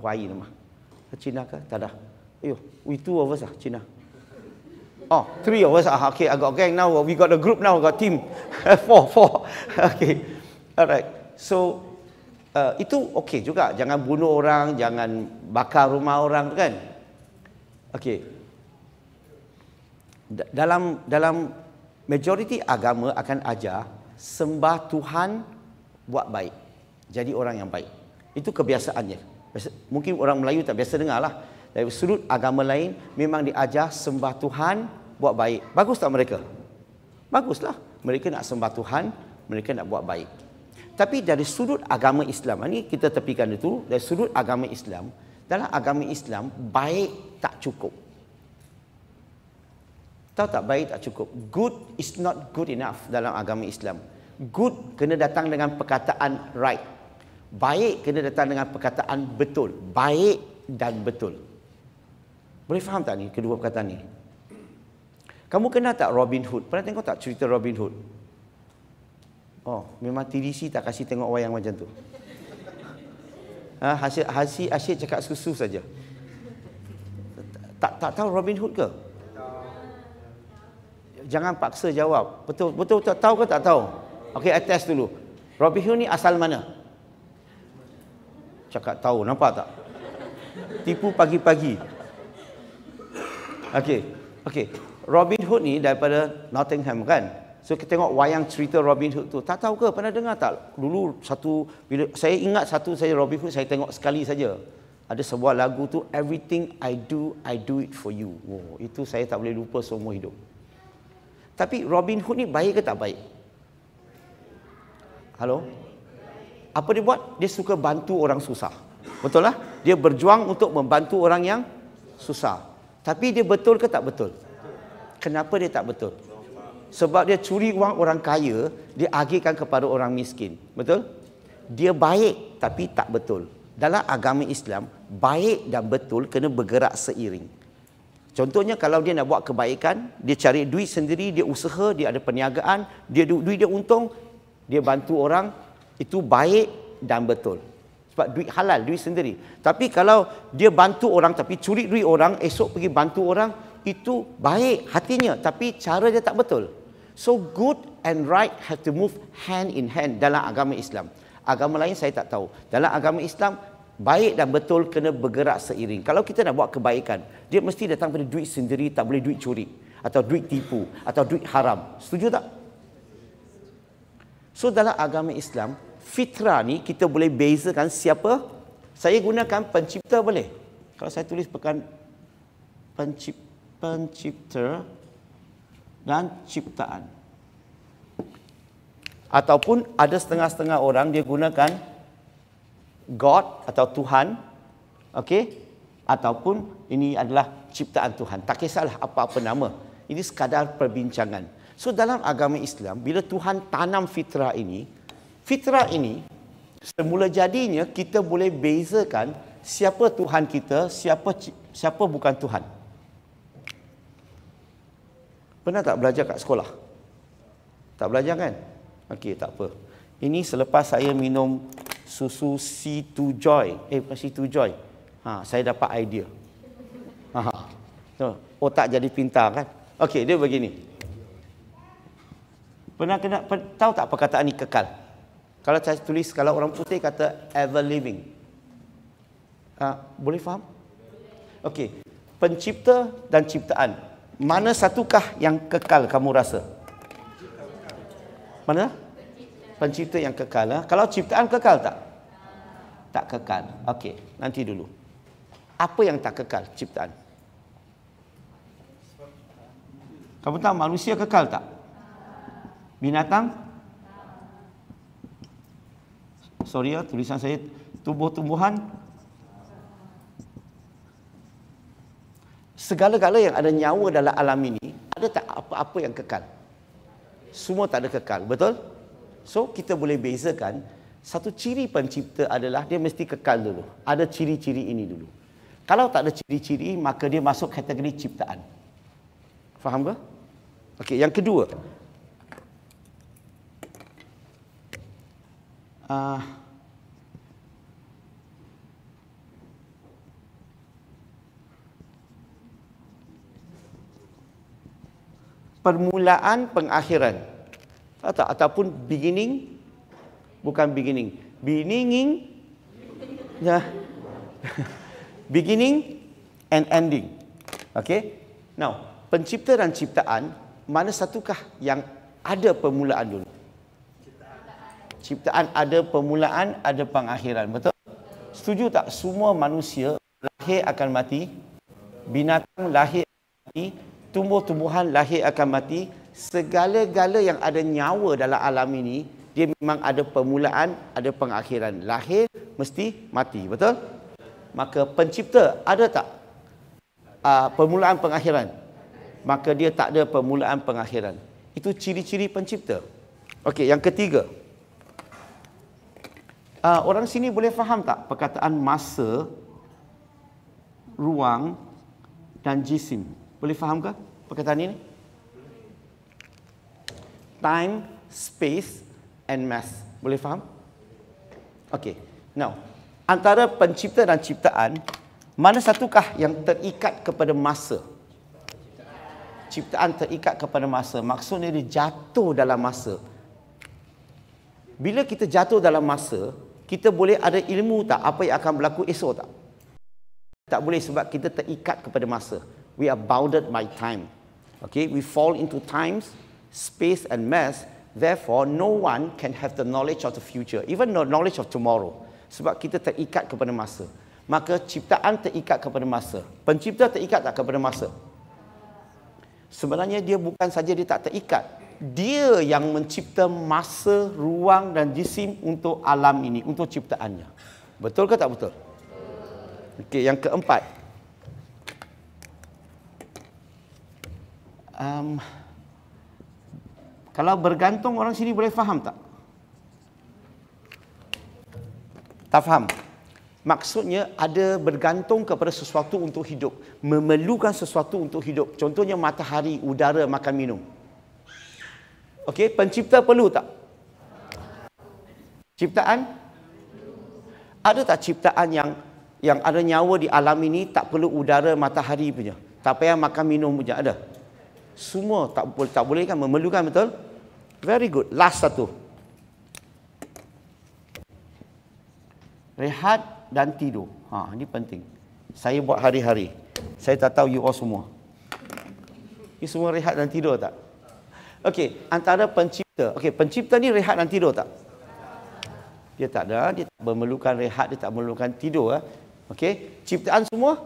Wai nama. Cina ke? Tak ada. Ayuh, over sah of Cina. Oh, three of us. Ah, okay, I got gang now. We got a group now. I got team. four, four. okay. Alright. So, uh, itu okay juga. Jangan bunuh orang. Jangan bakar rumah orang. Kan? Okay. D- dalam dalam majoriti agama akan ajar sembah Tuhan buat baik. Jadi orang yang baik. Itu kebiasaannya. mungkin orang Melayu tak biasa dengar lah dari sudut agama lain memang diajar sembah Tuhan buat baik. Bagus tak mereka? Baguslah. Mereka nak sembah Tuhan, mereka nak buat baik. Tapi dari sudut agama Islam, ini kita tepikan itu, dari sudut agama Islam, dalam agama Islam, baik tak cukup. Tahu tak baik tak cukup? Good is not good enough dalam agama Islam. Good kena datang dengan perkataan right. Baik kena datang dengan perkataan betul. Baik dan betul. Boleh faham tak ni kedua perkataan ni? Kamu kenal tak Robin Hood? Pernah tengok tak cerita Robin Hood? Oh, memang TDC tak kasih tengok wayang macam tu. Ha, hasil, hasil asyik cakap susu saja. Tak, tak tahu Robin Hood ke? Jangan paksa jawab. Betul betul tak tahu ke tak tahu? Okey, I test dulu. Robin Hood ni asal mana? Cakap tahu, nampak tak? Tipu pagi-pagi. Okay, okay. Robin Hood ni daripada Nottingham kan. So kita tengok wayang cerita Robin Hood tu. Tak tahu ke pernah dengar tak? Dulu satu bila saya ingat satu saya Robin Hood saya tengok sekali saja. Ada sebuah lagu tu Everything I Do I Do It For You. Wow, itu saya tak boleh lupa seumur hidup. Tapi Robin Hood ni baik ke tak baik? Hello? Apa dia buat? Dia suka bantu orang susah. Betul lah? Dia berjuang untuk membantu orang yang susah. Tapi dia betul ke tak betul? Kenapa dia tak betul? Sebab dia curi wang orang kaya, dia agihkan kepada orang miskin. Betul? Dia baik tapi tak betul. Dalam agama Islam, baik dan betul kena bergerak seiring. Contohnya kalau dia nak buat kebaikan, dia cari duit sendiri, dia usaha, dia ada perniagaan, dia duit dia untung, dia bantu orang, itu baik dan betul sebab duit halal duit sendiri tapi kalau dia bantu orang tapi curi duit orang esok pergi bantu orang itu baik hatinya tapi cara dia tak betul so good and right have to move hand in hand dalam agama Islam agama lain saya tak tahu dalam agama Islam baik dan betul kena bergerak seiring kalau kita nak buat kebaikan dia mesti datang pada duit sendiri tak boleh duit curi atau duit tipu atau duit haram setuju tak so dalam agama Islam fitrah ni kita boleh bezakan siapa saya gunakan pencipta boleh kalau saya tulis pekan pencip, pencipta dan ciptaan ataupun ada setengah-setengah orang dia gunakan god atau tuhan okey ataupun ini adalah ciptaan Tuhan tak kisahlah apa-apa nama ini sekadar perbincangan so dalam agama Islam bila Tuhan tanam fitrah ini Fitrah ini semula jadinya kita boleh bezakan siapa Tuhan kita, siapa siapa bukan Tuhan. Pernah tak belajar kat sekolah? Tak belajar kan? Okey, tak apa. Ini selepas saya minum susu C2 Joy. Eh, bukan C2 Joy. Ha, saya dapat idea. Ha, ha. otak jadi pintar kan? Okey, dia begini. Pernah kena, tahu tak perkataan ini kekal? Kekal. Kalau saya tulis kalau orang putih kata ever living. Uh, boleh faham? Okey. Pencipta dan ciptaan. Mana satukah yang kekal kamu rasa? Mana? Pencipta yang kekal. Ha? Kalau ciptaan kekal tak? Tak kekal. Okey, nanti dulu. Apa yang tak kekal ciptaan? Kamu tahu manusia kekal tak? Binatang? sorry ya tulisan saya tumbuh-tumbuhan segala-gala yang ada nyawa dalam alam ini ada tak apa-apa yang kekal semua tak ada kekal betul so kita boleh bezakan satu ciri pencipta adalah dia mesti kekal dulu ada ciri-ciri ini dulu kalau tak ada ciri-ciri maka dia masuk kategori ciptaan faham ke okey yang kedua Uh, permulaan pengakhiran atau ataupun beginning bukan beginning beginning ya beginning and ending okay? now pencipta dan ciptaan mana satukah yang ada permulaan dulu ciptaan ada permulaan ada pengakhiran betul setuju tak semua manusia lahir akan mati binatang lahir akan mati tumbuh-tumbuhan lahir akan mati segala-gala yang ada nyawa dalam alam ini dia memang ada permulaan ada pengakhiran lahir mesti mati betul maka pencipta ada tak uh, permulaan pengakhiran maka dia tak ada permulaan pengakhiran itu ciri-ciri pencipta okey yang ketiga uh, orang sini boleh faham tak perkataan masa ruang dan jisim boleh fahamkah perkataan ini? Time, space and mass. Boleh faham? Okay. Now, antara pencipta dan ciptaan, mana satukah yang terikat kepada masa? Ciptaan terikat kepada masa. Maksudnya dia jatuh dalam masa. Bila kita jatuh dalam masa, kita boleh ada ilmu tak apa yang akan berlaku esok tak? Tak boleh sebab kita terikat kepada masa. We are bounded by time. Okay, we fall into times, space, and mass. Therefore, no one can have the knowledge of the future, even the knowledge of tomorrow. Sebab kita terikat kepada masa. Maka ciptaan terikat kepada masa. Pencipta terikat tak kepada masa. Sebenarnya dia bukan saja dia tak terikat. Dia yang mencipta masa, ruang dan jisim untuk alam ini, untuk ciptaannya. Betul ke tak betul? Okey, yang keempat, um, kalau bergantung orang sini boleh faham tak? Tak faham. Maksudnya ada bergantung kepada sesuatu untuk hidup, memerlukan sesuatu untuk hidup. Contohnya matahari, udara, makan minum. Okey, pencipta perlu tak? Ciptaan? Ada tak ciptaan yang yang ada nyawa di alam ini tak perlu udara, matahari punya? Tak payah makan minum punya ada? Semua tak boleh tak boleh kan memerlukan betul? Very good. Last satu. Rehat dan tidur. Ha, ini penting. Saya buat hari-hari. Saya tak tahu you all semua. You semua rehat dan tidur tak? Okey, antara pencipta. Okey, pencipta ni rehat dan tidur tak? Dia tak ada. Dia tak memerlukan rehat, dia tak memerlukan tidur. Eh. Okey, ciptaan semua?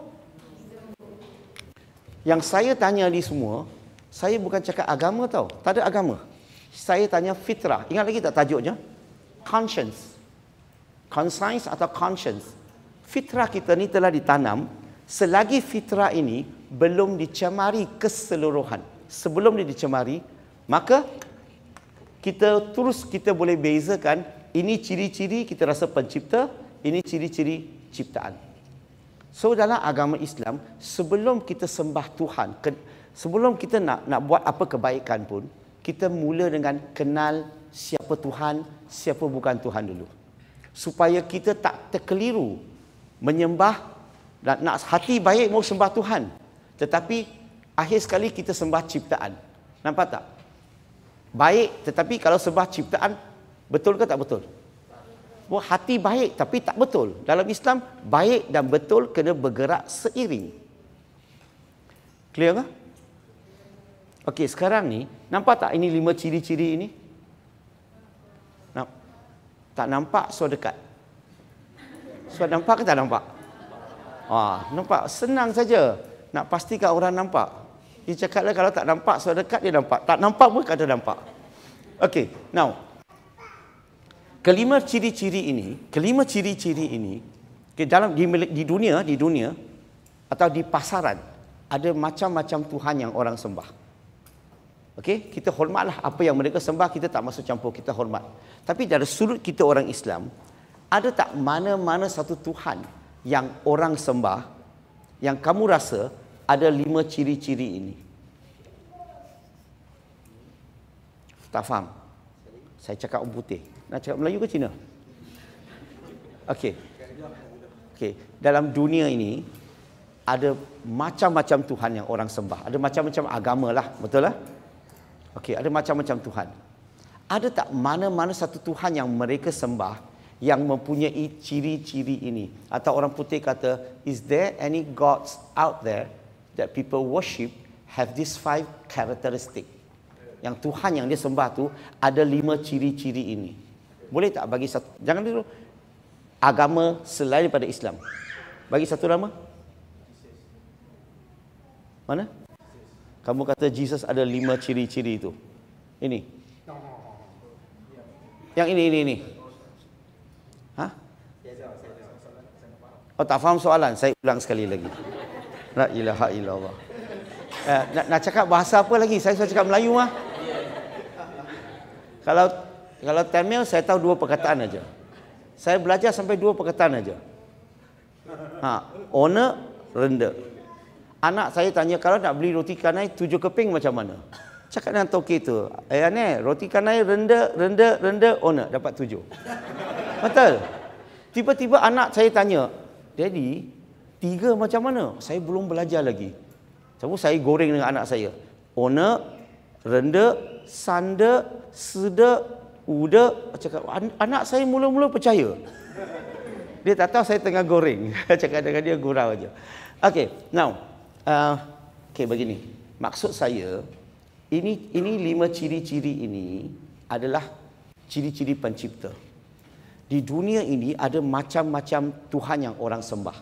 Yang saya tanya ni semua, saya bukan cakap agama tau. Tak ada agama. Saya tanya fitrah. Ingat lagi tak tajuknya? Conscience. Conscience atau conscience. Fitrah kita ni telah ditanam selagi fitrah ini belum dicemari keseluruhan. Sebelum dia dicemari, maka kita terus kita boleh bezakan ini ciri-ciri kita rasa pencipta, ini ciri-ciri ciptaan. So dalam agama Islam, sebelum kita sembah Tuhan, Sebelum kita nak nak buat apa kebaikan pun, kita mula dengan kenal siapa Tuhan, siapa bukan Tuhan dulu. Supaya kita tak terkeliru menyembah dan nak hati baik mau sembah Tuhan. Tetapi akhir sekali kita sembah ciptaan. Nampak tak? Baik tetapi kalau sembah ciptaan betul ke tak betul? Buat hati baik tapi tak betul. Dalam Islam baik dan betul kena bergerak seiring. Clear ke? Okey, sekarang ni nampak tak ini lima ciri-ciri ini? Nampak. Tak nampak so dekat. So nampak ke tak nampak? Ah, nampak senang saja. Nak pastikan orang nampak. Dia cakaplah kalau tak nampak so dekat dia nampak. Tak nampak pun kata nampak. Okey, now. Kelima ciri-ciri ini, kelima ciri-ciri ini okay, dalam di, di dunia, di dunia atau di pasaran ada macam-macam tuhan yang orang sembah. Okay, kita hormatlah apa yang mereka sembah, kita tak masuk campur, kita hormat. Tapi dari sudut kita orang Islam, ada tak mana-mana satu Tuhan yang orang sembah yang kamu rasa ada lima ciri-ciri ini? Tak faham? Saya cakap orang putih. Nak cakap Melayu ke Cina? Okey. okay. dalam dunia ini ada macam-macam Tuhan yang orang sembah. Ada macam-macam agama lah, betul lah? Eh? Okey, ada macam-macam Tuhan. Ada tak mana-mana satu Tuhan yang mereka sembah yang mempunyai ciri-ciri ini? Atau orang putih kata, is there any gods out there that people worship have these five characteristic? Yang Tuhan yang dia sembah tu ada lima ciri-ciri ini. Boleh tak bagi satu? Jangan dulu. Agama selain daripada Islam. Bagi satu nama. Mana? Mana? Kamu kata Jesus ada lima ciri-ciri itu. Ini. Yang ini, ini, ini. Hah? Oh, tak faham soalan? Saya ulang sekali lagi. La ilaha illallah. Eh, nak, nak cakap bahasa apa lagi? Saya suka cakap Melayu mah. Kalau kalau Tamil, saya tahu dua perkataan aja. Saya belajar sampai dua perkataan aja. Ha, owner, render. Anak saya tanya kalau nak beli roti kanai tujuh keping macam mana? Cakap dengan toke tu. Eh ane, roti kanai rendah, rendah, rendah, oh, owner dapat tujuh. Betul? Tiba-tiba anak saya tanya, Daddy, tiga macam mana? Saya belum belajar lagi. Sebab saya goreng dengan anak saya. Ona renda sanda seda uda. Cakap, An anak saya mula-mula percaya. Dia tak tahu saya tengah goreng. Cakap dengan dia, gurau aja. Okay, now. Ah, okay, begini. Maksud saya, ini ini lima ciri-ciri ini adalah ciri-ciri pencipta. Di dunia ini ada macam-macam Tuhan yang orang sembah.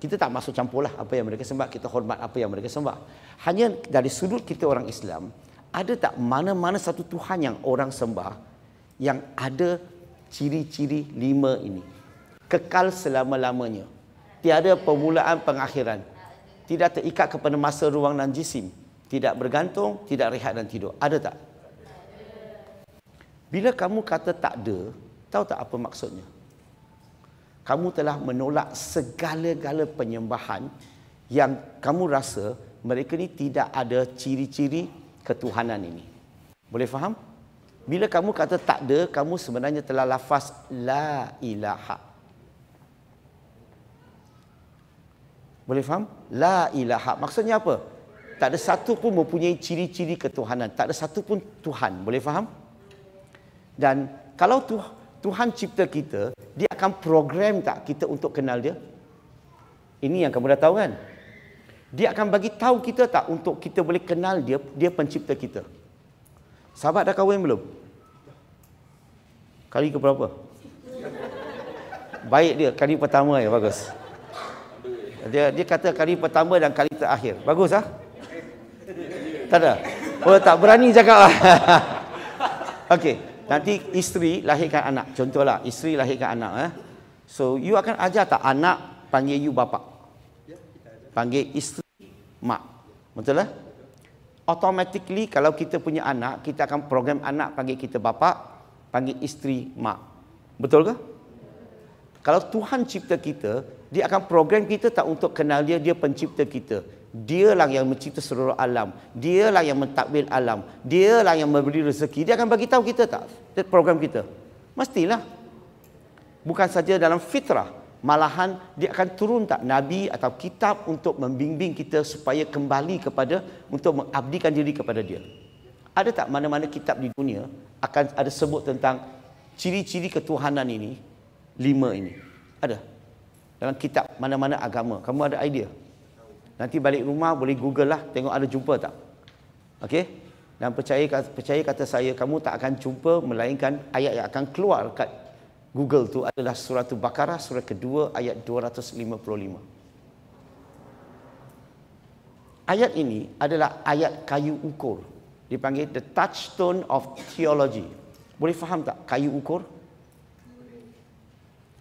Kita tak masuk lah apa yang mereka sembah, kita hormat apa yang mereka sembah. Hanya dari sudut kita orang Islam, ada tak mana-mana satu Tuhan yang orang sembah yang ada ciri-ciri lima ini? Kekal selama-lamanya. Tiada permulaan pengakhiran tidak terikat kepada masa, ruang dan jisim. Tidak bergantung, tidak rehat dan tidur. Ada tak? Bila kamu kata tak ada, tahu tak apa maksudnya? Kamu telah menolak segala-gala penyembahan yang kamu rasa mereka ni tidak ada ciri-ciri ketuhanan ini. Boleh faham? Bila kamu kata tak ada, kamu sebenarnya telah lafaz la ilaha Boleh faham? La ilaha. Maksudnya apa? Tak ada satu pun mempunyai ciri-ciri ketuhanan. Tak ada satu pun Tuhan. Boleh faham? Dan kalau tu, Tuhan cipta kita, dia akan program tak kita untuk kenal dia? Ini yang kamu dah tahu kan? Dia akan bagi tahu kita tak untuk kita boleh kenal dia, dia pencipta kita. Sahabat dah kahwin belum? Kali ke berapa? Baik dia, kali pertama ya, bagus. Dia dia kata kali pertama dan kali terakhir. Bagus ah. Tak ada. Oh tak berani cakap. Ah. Okey, nanti isteri lahirkan anak. Contohlah isteri lahirkan anak eh. So you akan ajar tak anak panggil you bapa? Panggil isteri mak. Betul lah? Automatically kalau kita punya anak, kita akan program anak panggil kita bapa, panggil isteri mak. Betul ke? Kalau Tuhan cipta kita, dia akan program kita tak untuk kenal dia dia pencipta kita dialah yang mencipta seluruh alam dialah yang mentadbir alam dialah yang memberi rezeki dia akan bagi tahu kita tak program kita mestilah bukan saja dalam fitrah malahan dia akan turun tak nabi atau kitab untuk membimbing kita supaya kembali kepada untuk mengabdikan diri kepada dia ada tak mana-mana kitab di dunia akan ada sebut tentang ciri-ciri ketuhanan ini lima ini ada dalam kitab mana-mana agama. Kamu ada idea? Nanti balik rumah boleh Google lah tengok ada jumpa tak. Okey? Dan percaya percaya kata saya kamu tak akan jumpa melainkan ayat yang akan keluar kat Google tu adalah surah tu Baqarah surah kedua ayat 255. Ayat ini adalah ayat kayu ukur. Dipanggil the touchstone of theology. Boleh faham tak kayu ukur?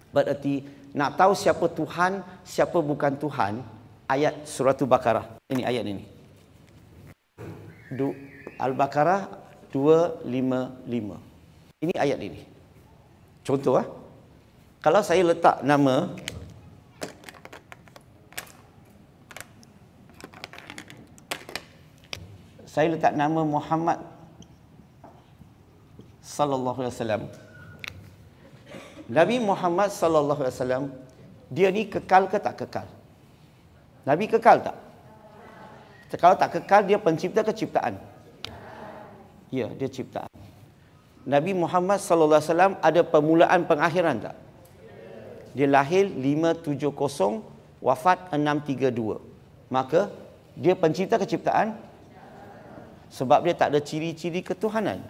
Berarti nak tahu siapa Tuhan, siapa bukan Tuhan, ayat surah Al-Baqarah. Ini ayat ini. Al-Baqarah 255. Ini ayat ini. Contoh ah. Kalau saya letak nama Saya letak nama Muhammad sallallahu alaihi wasallam. Nabi Muhammad sallallahu alaihi wasallam dia ni kekal ke tak kekal? Nabi kekal tak? Kalau tak kekal dia pencipta ke ciptaan? Ya, dia ciptaan. Nabi Muhammad sallallahu alaihi wasallam ada permulaan pengakhiran tak? Dia lahir 570, wafat 632. Maka dia pencipta ke ciptaan? Sebab dia tak ada ciri-ciri ketuhanan.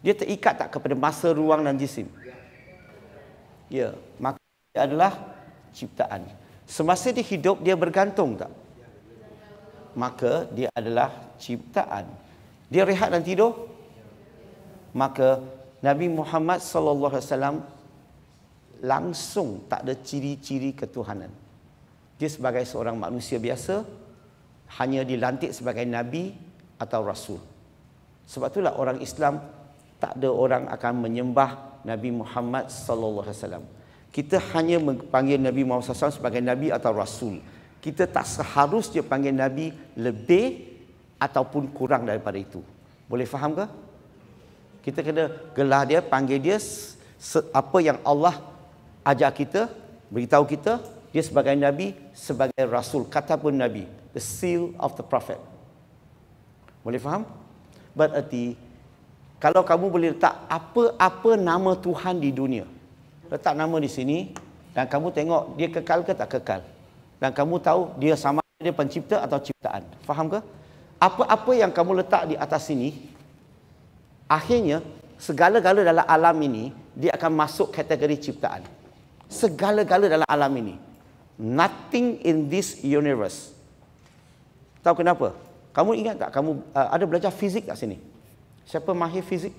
Dia terikat tak kepada masa, ruang dan jisim? Ya. Ya, maka dia adalah ciptaan. Semasa dia hidup dia bergantung tak? Maka dia adalah ciptaan. Dia rehat dan tidur? Maka Nabi Muhammad sallallahu alaihi wasallam langsung tak ada ciri-ciri ketuhanan. Dia sebagai seorang manusia biasa hanya dilantik sebagai nabi atau rasul. Sebab itulah orang Islam tak ada orang akan menyembah Nabi Muhammad sallallahu alaihi wasallam. Kita hanya panggil Nabi Muhammad SAW sebagai nabi atau rasul. Kita tak seharusnya panggil nabi lebih ataupun kurang daripada itu. Boleh faham ke? Kita kena gelar dia, panggil dia apa yang Allah ajar kita, beritahu kita dia sebagai nabi, sebagai rasul, kata pun nabi, the seal of the prophet. Boleh faham? Berarti. Kalau kamu boleh letak apa-apa nama Tuhan di dunia. Letak nama di sini dan kamu tengok dia kekal ke tak kekal. Dan kamu tahu dia sama dia pencipta atau ciptaan. Faham ke? Apa-apa yang kamu letak di atas sini akhirnya segala-gala dalam alam ini dia akan masuk kategori ciptaan. Segala-gala dalam alam ini. Nothing in this universe. Tahu kenapa? Kamu ingat tak kamu uh, ada belajar fizik tak sini? Siapa mahir fizik?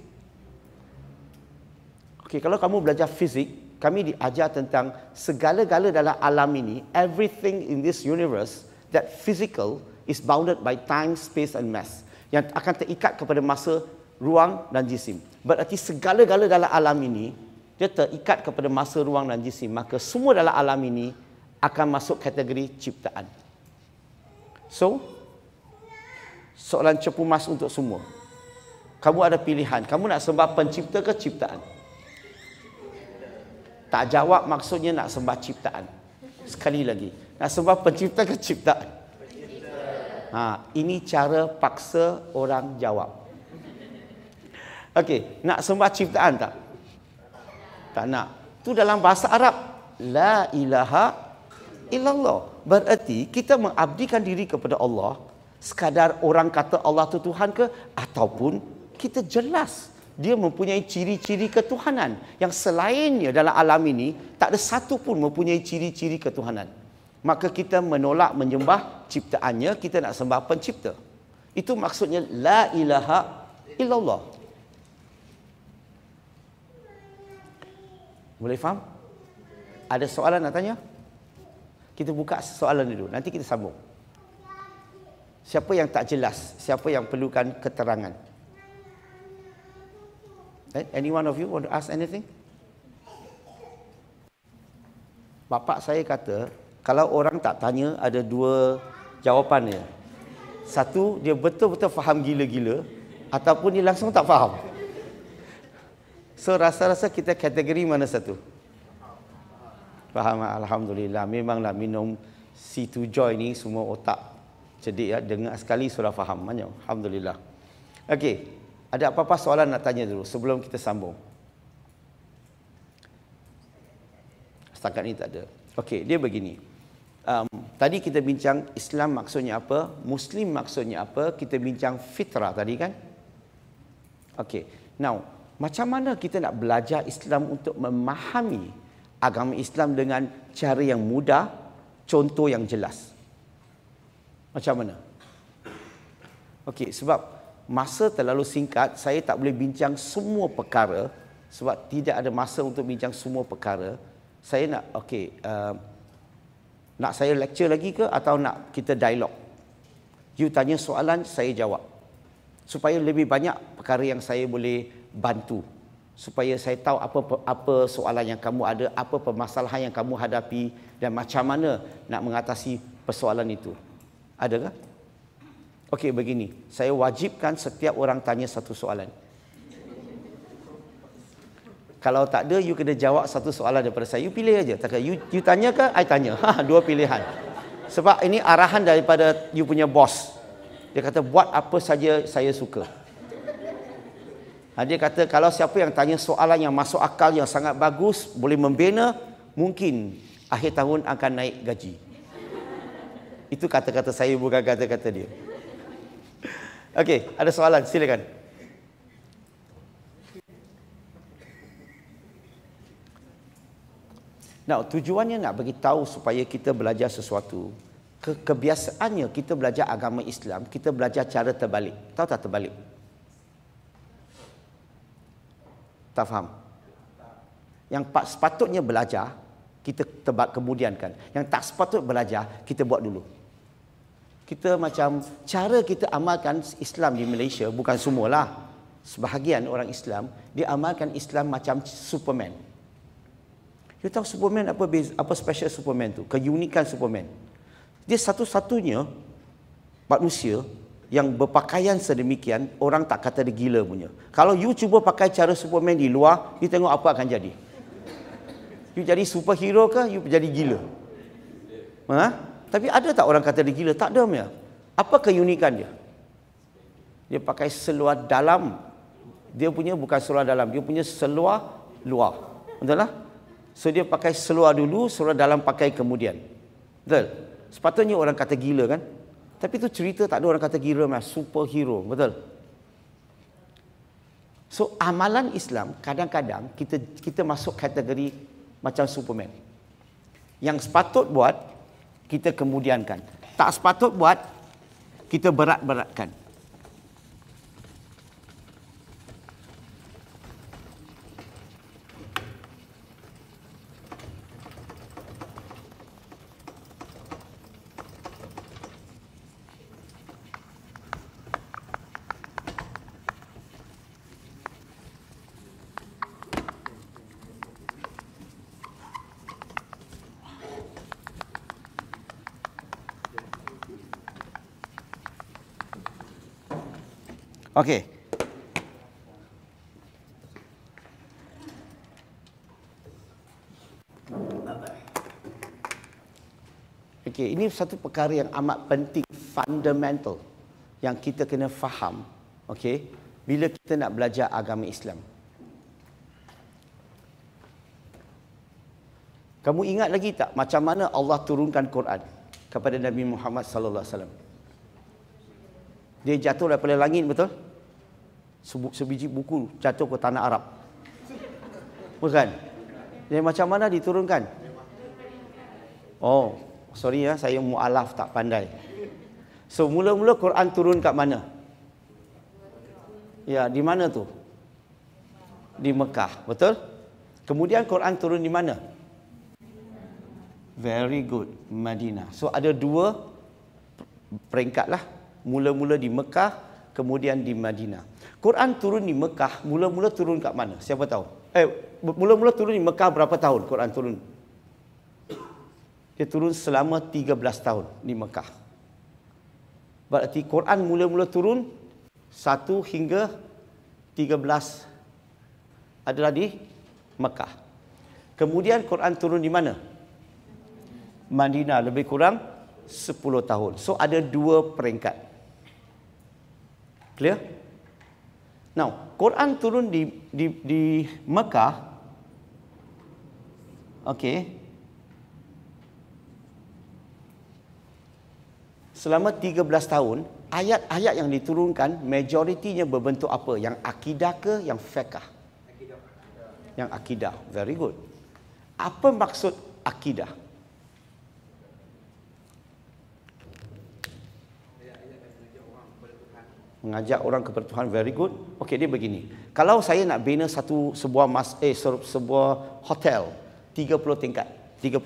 Okay, kalau kamu belajar fizik, kami diajar tentang segala-gala dalam alam ini, everything in this universe that physical is bounded by time, space and mass. Yang akan terikat kepada masa, ruang dan jisim. Berarti segala-gala dalam alam ini, dia terikat kepada masa, ruang dan jisim. Maka semua dalam alam ini akan masuk kategori ciptaan. So, soalan cepu mas untuk semua. Kamu ada pilihan. Kamu nak sembah pencipta ke ciptaan? Tak jawab maksudnya nak sembah ciptaan. Sekali lagi. Nak sembah pencipta ke ciptaan? Pencipta. Ha, ini cara paksa orang jawab. Okey, nak sembah ciptaan tak? Tak nak. Tu dalam bahasa Arab. La ilaha illallah. bererti kita mengabdikan diri kepada Allah. Sekadar orang kata Allah tu Tuhan ke? Ataupun kita jelas dia mempunyai ciri-ciri ketuhanan yang selainnya dalam alam ini tak ada satu pun mempunyai ciri-ciri ketuhanan. Maka kita menolak menyembah ciptaannya, kita nak sembah pencipta. Itu maksudnya la ilaha illallah. Boleh faham? Ada soalan nak tanya? Kita buka soalan dulu, nanti kita sambung. Siapa yang tak jelas? Siapa yang perlukan keterangan? Keterangan. Eh, any one of you want to ask anything? Bapak saya kata, kalau orang tak tanya, ada dua jawapan dia. Satu, dia betul-betul faham gila-gila. Ataupun dia langsung tak faham. So, rasa-rasa kita kategori mana satu? Faham, Alhamdulillah. Memanglah minum C2 Joy ni semua otak jadi Ya. Dengar sekali sudah faham. Banyak. Alhamdulillah. Okay. Ada apa-apa soalan nak tanya dulu sebelum kita sambung? Setakat ini tak ada. Okey, dia begini. Um, tadi kita bincang Islam maksudnya apa, Muslim maksudnya apa, kita bincang fitrah tadi kan? Okey, now, macam mana kita nak belajar Islam untuk memahami agama Islam dengan cara yang mudah, contoh yang jelas? Macam mana? Okey, sebab masa terlalu singkat saya tak boleh bincang semua perkara sebab tidak ada masa untuk bincang semua perkara saya nak okey uh, nak saya lecture lagi ke atau nak kita dialog you tanya soalan saya jawab supaya lebih banyak perkara yang saya boleh bantu supaya saya tahu apa apa soalan yang kamu ada apa permasalahan yang kamu hadapi dan macam mana nak mengatasi persoalan itu adakah Okey begini, saya wajibkan setiap orang tanya satu soalan. Kalau tak ada, you kena jawab satu soalan daripada saya. You pilih aja. Tak you, you tanya ke, I tanya. Ha, dua pilihan. Sebab ini arahan daripada you punya bos. Dia kata, buat apa saja saya suka. Ha, dia kata, kalau siapa yang tanya soalan yang masuk akal, yang sangat bagus, boleh membina, mungkin akhir tahun akan naik gaji. Itu kata-kata saya, bukan kata-kata dia. Okey, ada soalan, silakan. Nah, tujuannya nak bagi tahu supaya kita belajar sesuatu. Ke kebiasaannya kita belajar agama Islam, kita belajar cara terbalik. Tahu tak terbalik? Tak faham? Yang sepatutnya belajar, kita tebak kemudian kan. Yang tak sepatut belajar, kita buat dulu kita macam cara kita amalkan Islam di Malaysia bukan semualah sebahagian orang Islam dia amalkan Islam macam Superman. You tahu Superman apa apa special Superman tu? Keunikan Superman. Dia satu-satunya manusia yang berpakaian sedemikian orang tak kata dia gila punya. Kalau you cuba pakai cara Superman di luar, you tengok apa akan jadi. You jadi superhero ke you jadi gila? Ha? Tapi ada tak orang kata dia gila? Tak ada punya. Apa keunikan dia? Dia pakai seluar dalam. Dia punya bukan seluar dalam. Dia punya seluar luar. Betul lah? So dia pakai seluar dulu, seluar dalam pakai kemudian. Betul? Sepatutnya orang kata gila kan? Tapi tu cerita tak ada orang kata gila mas. Superhero. Betul? So amalan Islam kadang-kadang kita kita masuk kategori macam Superman. Yang sepatut buat kita kemudiankan. Tak sepatut buat, kita berat-beratkan. Okey. Okey, ini satu perkara yang amat penting, fundamental yang kita kena faham, okey, bila kita nak belajar agama Islam. Kamu ingat lagi tak macam mana Allah turunkan Quran kepada Nabi Muhammad sallallahu alaihi wasallam? Dia jatuh daripada langit, betul? sebiji buku jatuh ke tanah Arab. Bukan? Jadi macam mana diturunkan? Oh, sorry ya, saya mualaf tak pandai. So, mula-mula Quran turun kat mana? Ya, di mana tu? Di Mekah, betul? Kemudian Quran turun di mana? Very good, Madinah. So, ada dua peringkat lah. Mula-mula di Mekah, kemudian di Madinah. Quran turun di Mekah, mula-mula turun kat mana? Siapa tahu? Eh, mula-mula turun di Mekah berapa tahun Quran turun? Dia turun selama 13 tahun di Mekah. Berarti Quran mula-mula turun 1 hingga 13 adalah di Mekah. Kemudian Quran turun di mana? Madinah lebih kurang 10 tahun. So ada dua peringkat. Clear? Now, Quran turun di di di Mekah. Okey. Selama 13 tahun, ayat-ayat yang diturunkan majoritinya berbentuk apa? Yang akidah ke yang fiqh? Yang akidah. Very good. Apa maksud akidah? mengajak orang kepada Tuhan very good. Okey dia begini. Kalau saya nak bina satu sebuah mas eh sebuah hotel 30 tingkat. 30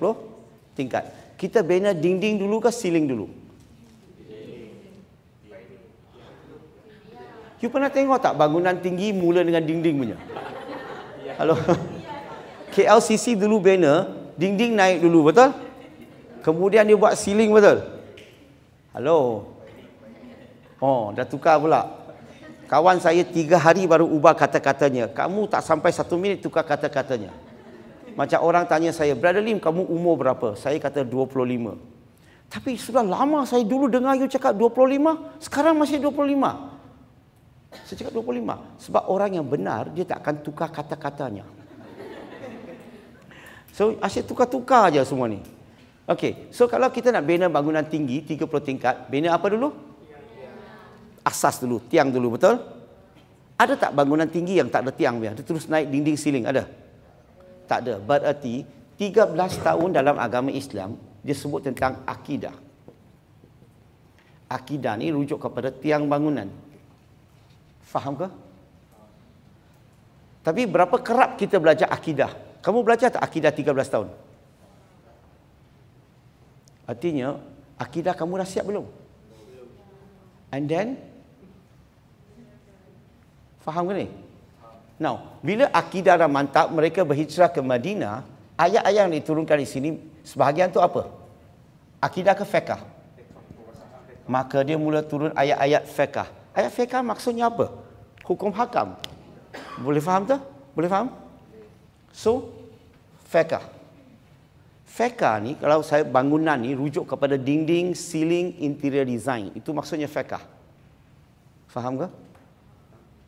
tingkat. Kita bina dinding dulu ke ceiling dulu? You pernah tengok tak bangunan tinggi mula dengan dinding punya? Hello. KLCC dulu bina dinding naik dulu betul? Kemudian dia buat ceiling betul? Hello. Oh, dah tukar pula. Kawan saya tiga hari baru ubah kata-katanya. Kamu tak sampai satu minit tukar kata-katanya. Macam orang tanya saya, Brother Lim, kamu umur berapa? Saya kata 25. Tapi sudah lama saya dulu dengar you cakap 25. Sekarang masih 25. Saya cakap 25. Sebab orang yang benar, dia tak akan tukar kata-katanya. So, asyik tukar-tukar aja semua ni. Okay, so kalau kita nak bina bangunan tinggi, 30 tingkat, bina apa dulu? asas dulu, tiang dulu, betul? Ada tak bangunan tinggi yang tak ada tiang dia? terus naik dinding siling, ada? Tak ada. Berarti 13 tahun dalam agama Islam dia sebut tentang akidah. Akidah ni rujuk kepada tiang bangunan. Faham ke? Tapi berapa kerap kita belajar akidah? Kamu belajar tak akidah 13 tahun? Artinya, akidah kamu dah siap belum? And then, Faham ke ni? Now, bila akidah dah mantap, mereka berhijrah ke Madinah, ayat-ayat yang diturunkan di sini, sebahagian tu apa? Akidah ke fekah? Maka dia mula turun ayat-ayat fekah. Ayat fekah maksudnya apa? Hukum hakam. Boleh faham tak? Boleh faham? So, fekah. Fekah ni, kalau saya bangunan ni, rujuk kepada dinding, ceiling, interior design. Itu maksudnya fekah. Faham ke?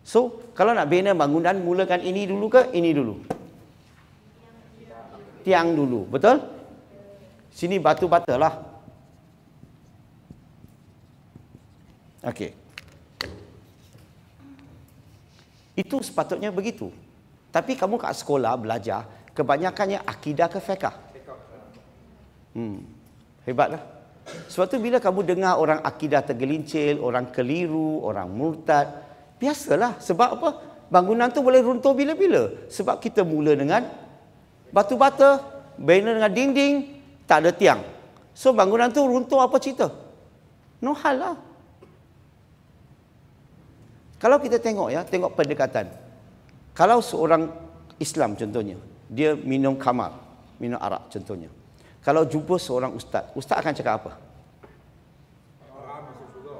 So, kalau nak bina bangunan, mulakan ini dulu ke ini dulu? Tiang dulu, betul? Sini batu bata lah. okay Itu sepatutnya begitu. Tapi kamu kat sekolah belajar, kebanyakannya akidah ke fiqah? Hmm. Hebatlah. Sebab tu bila kamu dengar orang akidah tergelincir, orang keliru, orang murtad, Biasalah. Sebab apa? Bangunan tu boleh runtuh bila-bila. Sebab kita mula dengan batu bata, bina dengan dinding, tak ada tiang. So bangunan tu runtuh apa cerita? No hal lah. Kalau kita tengok ya, tengok pendekatan. Kalau seorang Islam contohnya, dia minum kamar, minum arak contohnya. Kalau jumpa seorang ustaz, ustaz akan cakap apa? Haram masuk syurga.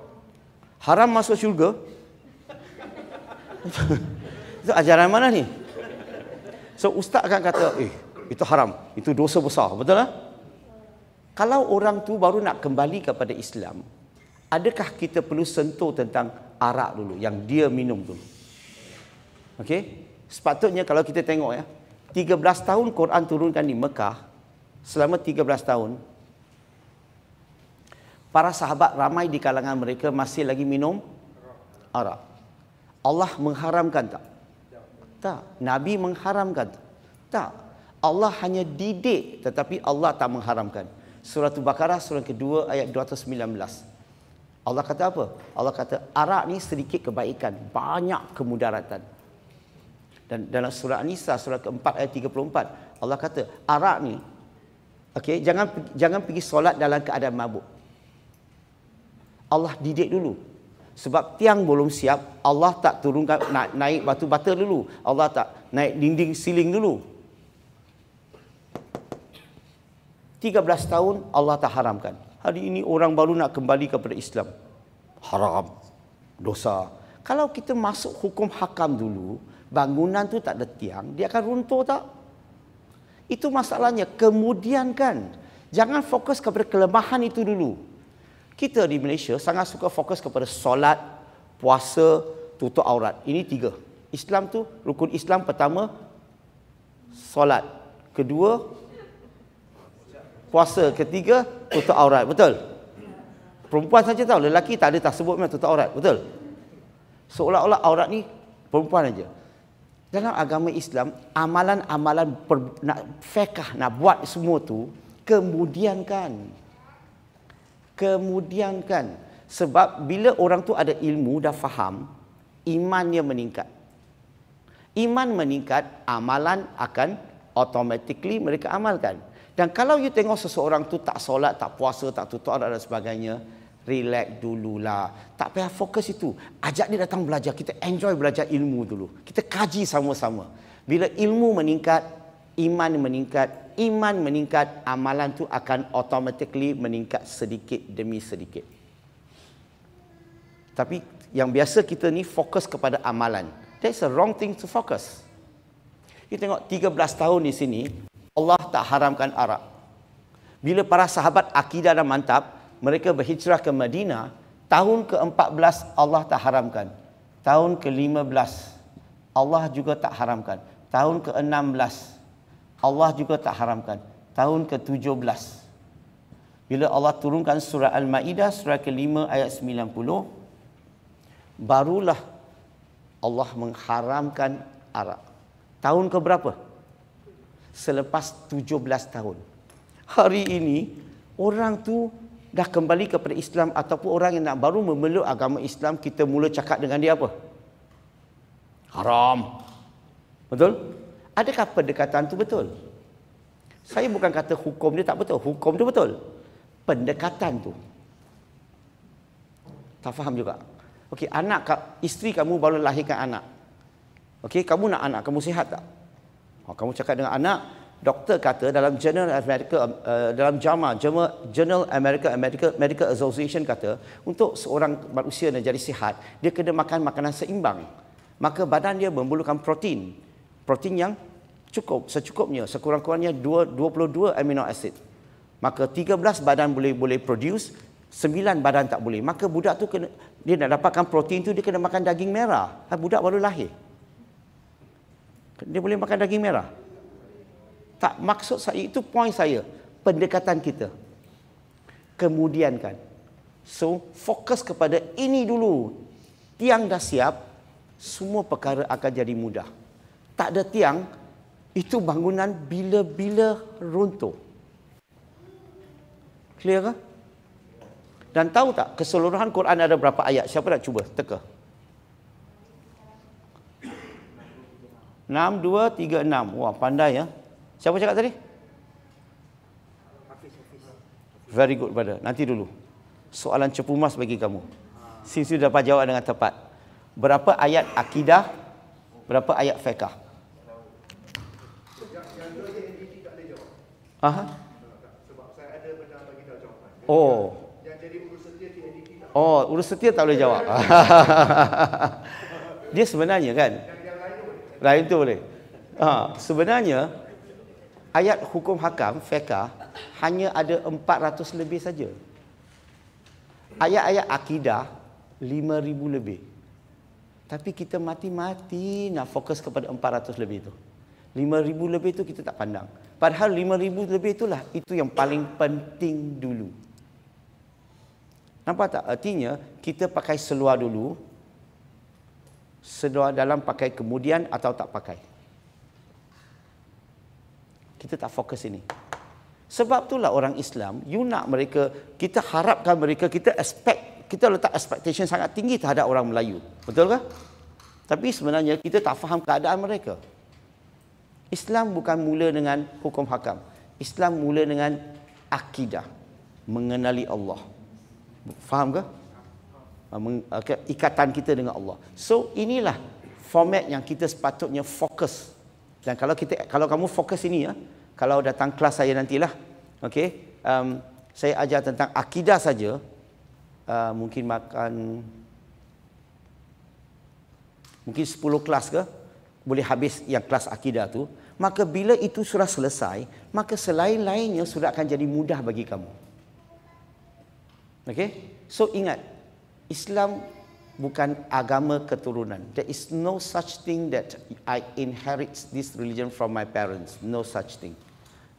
Haram masuk syurga? itu ajaran mana ni? So ustaz akan kata, eh itu haram, itu dosa besar, betul lah? Kalau orang tu baru nak kembali kepada Islam, adakah kita perlu sentuh tentang arak dulu yang dia minum dulu? Okey? Sepatutnya kalau kita tengok ya, 13 tahun Quran turunkan di Mekah, selama 13 tahun, para sahabat ramai di kalangan mereka masih lagi minum arak. Allah mengharamkan tak? Tak. Nabi mengharamkan tak? Tak. Allah hanya didik tetapi Allah tak mengharamkan. Surah Al-Baqarah surah kedua ayat 219. Allah kata apa? Allah kata arak ni sedikit kebaikan, banyak kemudaratan. Dan dalam surah An-Nisa surah keempat ayat 34, Allah kata arak ni okey jangan jangan pergi solat dalam keadaan mabuk. Allah didik dulu sebab tiang belum siap, Allah tak turunkan nak naik batu bata dulu. Allah tak naik dinding siling dulu. 13 tahun Allah tak haramkan. Hari ini orang baru nak kembali kepada Islam. Haram. Dosa. Kalau kita masuk hukum hakam dulu, bangunan tu tak ada tiang, dia akan runtuh tak? Itu masalahnya. Kemudian kan, jangan fokus kepada kelemahan itu dulu. Kita di Malaysia sangat suka fokus kepada solat, puasa, tutup aurat. Ini tiga. Islam tu rukun Islam pertama solat, kedua puasa, ketiga tutup aurat. Betul? Perempuan saja tahu, lelaki tak ada tak sebut memang tutup aurat. Betul? Seolah-olah aurat ni perempuan aja. Dalam agama Islam, amalan-amalan nak fekah, nak buat semua tu kemudian kan kemudian kan sebab bila orang tu ada ilmu dah faham imannya meningkat iman meningkat amalan akan automatically mereka amalkan dan kalau you tengok seseorang tu tak solat tak puasa tak tutup aurat dan sebagainya relax dululah tak payah fokus itu ajak dia datang belajar kita enjoy belajar ilmu dulu kita kaji sama-sama bila ilmu meningkat iman meningkat iman meningkat, amalan tu akan automatically meningkat sedikit demi sedikit. Tapi yang biasa kita ni fokus kepada amalan. That's a wrong thing to focus. Kita tengok 13 tahun di sini, Allah tak haramkan arak. Bila para sahabat akidah dah mantap, mereka berhijrah ke Madinah, tahun ke-14 Allah tak haramkan. Tahun ke-15 Allah juga tak haramkan. Tahun ke-16 Allah Allah juga tak haramkan tahun ke-17 bila Allah turunkan surah al-maidah surah ke-5 ayat 90 barulah Allah mengharamkan arak tahun ke berapa selepas 17 tahun hari ini orang tu dah kembali kepada Islam ataupun orang yang nak baru memeluk agama Islam kita mula cakap dengan dia apa haram betul Adakah pendekatan itu betul? Saya bukan kata hukum dia tak betul. Hukum tu betul. Pendekatan tu, Tak faham juga. Okey, anak isteri kamu baru lahirkan anak. Okey, kamu nak anak, kamu sihat tak? Oh, kamu cakap dengan anak, doktor kata dalam Journal of America uh, dalam JAMA, Journal America Medical Medical Association kata, untuk seorang manusia nak jadi sihat, dia kena makan makanan seimbang. Maka badan dia memerlukan protein. Protein yang cukup secukupnya sekurang-kurangnya 22 amino acid maka 13 badan boleh boleh produce 9 badan tak boleh maka budak tu kena dia nak dapatkan protein tu dia kena makan daging merah ha, budak baru lahir dia boleh makan daging merah tak maksud saya itu point saya pendekatan kita kemudian kan so fokus kepada ini dulu tiang dah siap semua perkara akan jadi mudah tak ada tiang itu bangunan bila-bila runtuh. Clear kan? Dan tahu tak keseluruhan Quran ada berapa ayat? Siapa nak cuba? Teka. 6236. Wah, pandai ya. Siapa cakap tadi? Very good brother. Nanti dulu. Soalan cepu mas bagi kamu. Since you dapat jawab dengan tepat. Berapa ayat akidah? Berapa ayat fiqah? Aha. Sebab saya ada benda bagi dah jawapan. Oh. Yang jadi urus setia TNDP tak Oh, urus setia tak boleh jawab. dia sebenarnya kan? Yang, lain tu boleh. Lain tu boleh. Ha, sebenarnya ayat hukum hakam fiqh hanya ada 400 lebih saja. Ayat-ayat akidah 5000 lebih. Tapi kita mati-mati nak fokus kepada 400 lebih tu. 5000 lebih tu kita tak pandang. Padahal ribu lebih itulah itu yang paling penting dulu. Nampak tak? Artinya kita pakai seluar dulu. Seluar dalam pakai kemudian atau tak pakai. Kita tak fokus ini. Sebab itulah orang Islam, you nak mereka, kita harapkan mereka, kita expect, kita letak expectation sangat tinggi terhadap orang Melayu. Betul ke? Tapi sebenarnya kita tak faham keadaan mereka. Islam bukan mula dengan hukum hakam. Islam mula dengan akidah. Mengenali Allah. Faham ke? Ha, ikatan kita dengan Allah. So inilah format yang kita sepatutnya fokus. Dan kalau kita kalau kamu fokus ini ya, kalau datang kelas saya nantilah. Okey. Um, saya ajar tentang akidah saja. Uh, mungkin makan mungkin 10 kelas ke boleh habis yang kelas akidah tu maka bila itu sudah selesai, maka selain-lainnya sudah akan jadi mudah bagi kamu. Okay? So ingat, Islam bukan agama keturunan. There is no such thing that I inherit this religion from my parents. No such thing.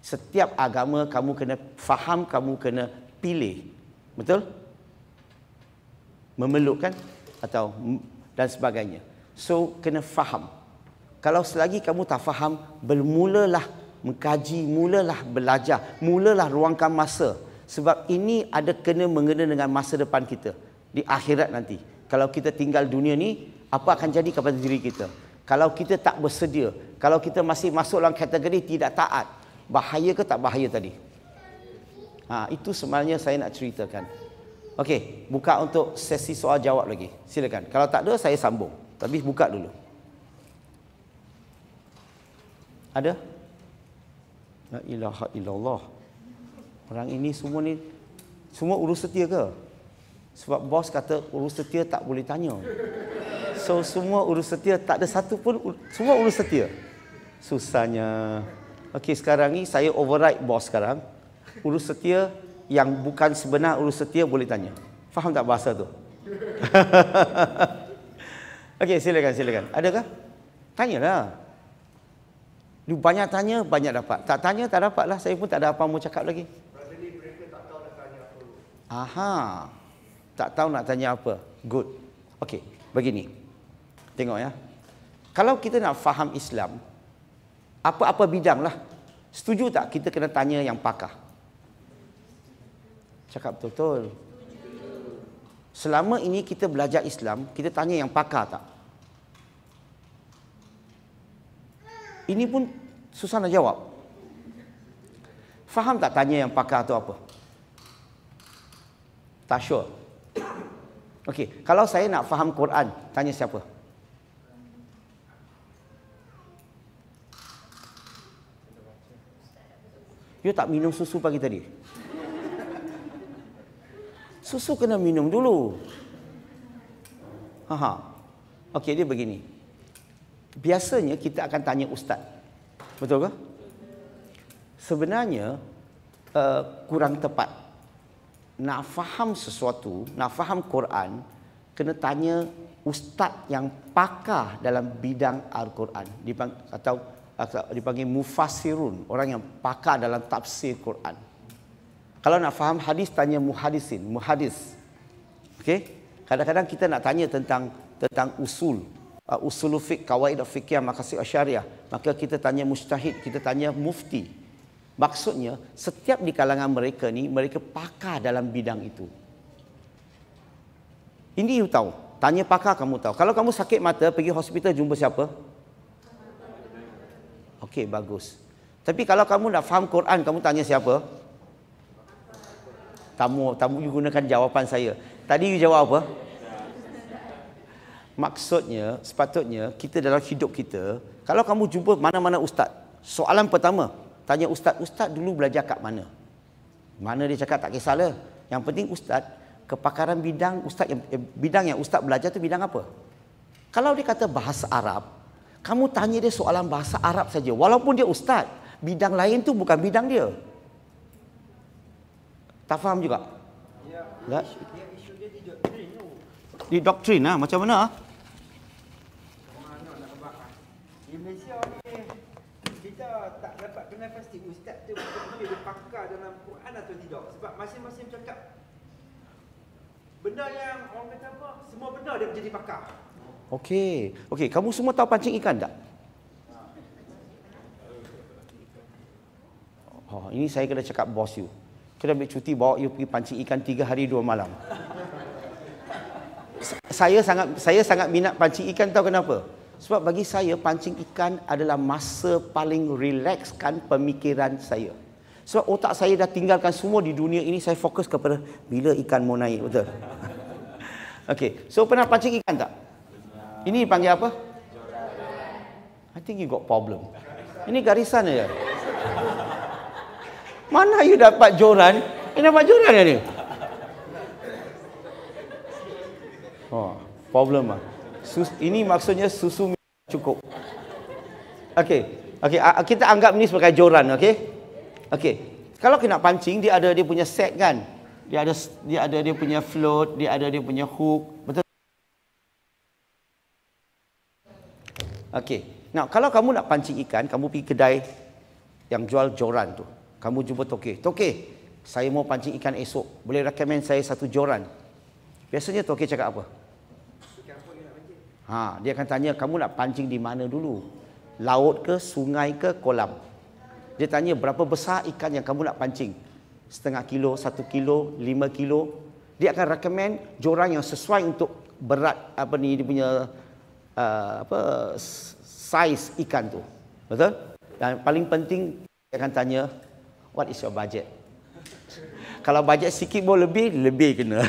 Setiap agama kamu kena faham, kamu kena pilih. Betul? Memelukkan atau dan sebagainya. So kena faham. Kalau selagi kamu tak faham, bermulalah mengkaji, mulalah belajar, mulalah ruangkan masa. Sebab ini ada kena mengena dengan masa depan kita di akhirat nanti. Kalau kita tinggal dunia ni, apa akan jadi kepada diri kita? Kalau kita tak bersedia, kalau kita masih masuk dalam kategori tidak taat, bahaya ke tak bahaya tadi? Ha, itu sebenarnya saya nak ceritakan. Okey, buka untuk sesi soal jawab lagi. Silakan. Kalau tak ada, saya sambung. Tapi buka dulu. Ada? La ilaha illallah. Orang ini semua ni semua urus setia ke? Sebab bos kata urus setia tak boleh tanya. So semua urus setia tak ada satu pun semua urus setia. Susahnya. Okey sekarang ni saya override bos sekarang. Urus setia yang bukan sebenar urus setia boleh tanya. Faham tak bahasa tu? Okey silakan silakan. Adakah? Tanyalah. Banyak tanya, banyak dapat. Tak tanya, tak dapat lah. Saya pun tak ada apa mau cakap lagi. Aha. Tak tahu nak tanya apa. Good. Okey, begini. Tengok ya. Kalau kita nak faham Islam, apa-apa bidang lah. Setuju tak kita kena tanya yang pakar? Cakap betul-betul. Selama ini kita belajar Islam, kita tanya yang pakar tak? Ini pun Susah nak jawab. Faham tak tanya yang pakar tu apa? Tak sure. Okey, kalau saya nak faham Quran, tanya siapa? You tak minum susu pagi tadi? Susu kena minum dulu. Aha. Okey, dia begini. Biasanya kita akan tanya ustaz. Betul ke? Sebenarnya uh, kurang tepat. Nak faham sesuatu, nak faham Quran, kena tanya ustaz yang pakar dalam bidang Al-Quran dipang- atau dipanggil mufassirun, orang yang pakar dalam tafsir Quran. Kalau nak faham hadis tanya muhadisin, muhadis. Okey? Kadang-kadang kita nak tanya tentang tentang usul, uh, usul fiqh, kawaid fiqh, makasih syariah. Maka kita tanya mustahid, kita tanya mufti. Maksudnya, setiap di kalangan mereka ni, mereka pakar dalam bidang itu. Ini you tahu. Tanya pakar kamu tahu. Kalau kamu sakit mata, pergi hospital jumpa siapa? Okey, bagus. Tapi kalau kamu nak faham Quran, kamu tanya siapa? Tamu, tamu you gunakan jawapan saya. Tadi you jawab apa? Maksudnya, sepatutnya kita dalam hidup kita, kalau kamu jumpa mana-mana ustaz, soalan pertama, tanya ustaz, ustaz dulu belajar kat mana? Mana dia cakap tak kisahlah. Yang penting ustaz, kepakaran bidang ustaz yang eh, bidang yang ustaz belajar tu bidang apa? Kalau dia kata bahasa Arab, kamu tanya dia soalan bahasa Arab saja. Walaupun dia ustaz, bidang lain tu bukan bidang dia. Tak faham juga? Ya. Lah. ya di doktrin lah, macam mana? Ah? tak dapat kenal pasti ustaz tu betul-betul berpakar dalam Quran atau tidak sebab masing-masing cakap benda yang orang kata apa semua benda dia menjadi pakar okey okey kamu semua tahu pancing ikan tak Oh, ini saya kena cakap bos you. Kena ambil cuti bawa you pergi pancing ikan 3 hari 2 malam. saya sangat saya sangat minat pancing ikan tahu kenapa? Sebab bagi saya pancing ikan adalah masa paling relaxkan pemikiran saya. Sebab otak saya dah tinggalkan semua di dunia ini saya fokus kepada bila ikan mau naik betul. Okey. So pernah pancing ikan tak? Ini panggil apa? I think you got problem. Ini garisan aja. Mana you dapat joran? Ini dapat joran ni. Oh, problem ah. Sus, ini maksudnya susu cukup. Okey. Okey, kita anggap ni sebagai joran, okey? Okey. Kalau kena pancing dia ada dia punya set kan? Dia ada dia ada dia punya float, dia ada dia punya hook, betul? Okey. Nah, kalau kamu nak pancing ikan, kamu pergi kedai yang jual joran tu. Kamu jumpa toke. Toke, saya mau pancing ikan esok. Boleh recommend saya satu joran? Biasanya toke cakap apa? Ha, dia akan tanya kamu nak pancing di mana dulu? Laut ke, sungai ke, kolam? Dia tanya berapa besar ikan yang kamu nak pancing? Setengah kilo, satu kilo, lima kilo? Dia akan rekomend jorang yang sesuai untuk berat apa ni dia punya uh, apa size ikan tu. Betul? Dan paling penting dia akan tanya what is your budget? Kalau bajet sikit boleh lebih, lebih kena.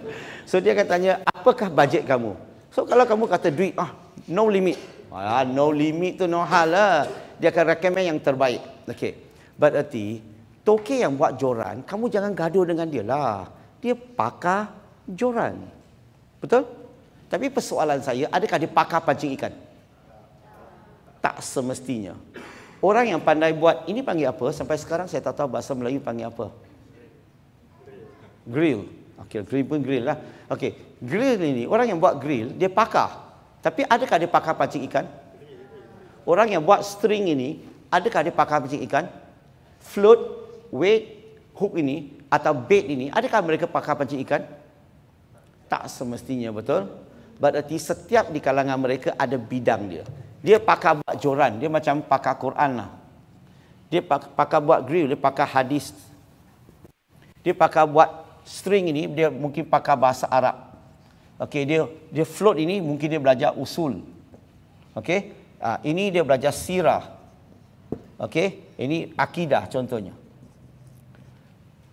so dia akan tanya, apakah bajet kamu? So kalau kamu kata duit ah no limit. Ah no limit tu no hal lah. Dia akan recommend yang terbaik. Okey. But erti toke yang buat joran, kamu jangan gaduh dengan dia lah. Dia pakar joran. Betul? Tapi persoalan saya, adakah dia pakar pancing ikan? Tak semestinya. Orang yang pandai buat, ini panggil apa? Sampai sekarang saya tak tahu bahasa Melayu panggil apa. Grill. Okey, grill pun grill lah. Okey, Grill ini, orang yang buat grill, dia pakar. Tapi adakah dia pakar pancing ikan? Orang yang buat string ini, adakah dia pakar pancing ikan? Float, weight, hook ini atau bait ini, adakah mereka pakar pancing ikan? Tak semestinya, betul? Berarti setiap di kalangan mereka ada bidang dia. Dia pakar buat joran, dia macam pakar Quran lah. Dia pakar buat grill, dia pakar hadis. Dia pakar buat string ini, dia mungkin pakar bahasa Arab. Okey dia dia float ini mungkin dia belajar usul. Okey. Ah ini dia belajar sirah. Okey, ini akidah contohnya.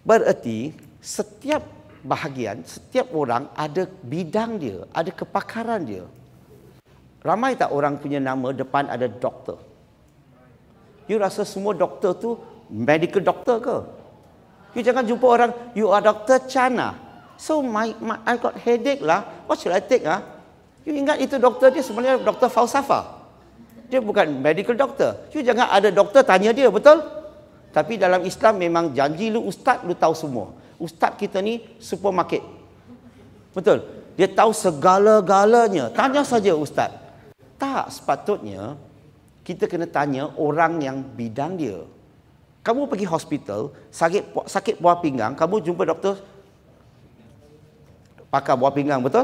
Bererti setiap bahagian, setiap orang ada bidang dia, ada kepakaran dia. Ramai tak orang punya nama depan ada doktor. You rasa semua doktor tu medical doctor ke? You jangan jumpa orang, you are doctor Chana. So my, my I got headache lah. What should I take ah? You ingat itu doktor dia sebenarnya doktor falsafah. Dia bukan medical doctor. You jangan ada doktor tanya dia, betul? Tapi dalam Islam memang janji lu ustaz lu tahu semua. Ustaz kita ni supermarket. Betul. Dia tahu segala-galanya. Tanya saja ustaz. Tak sepatutnya kita kena tanya orang yang bidang dia. Kamu pergi hospital, sakit sakit buah pinggang, kamu jumpa doktor pakar buah pinggang betul?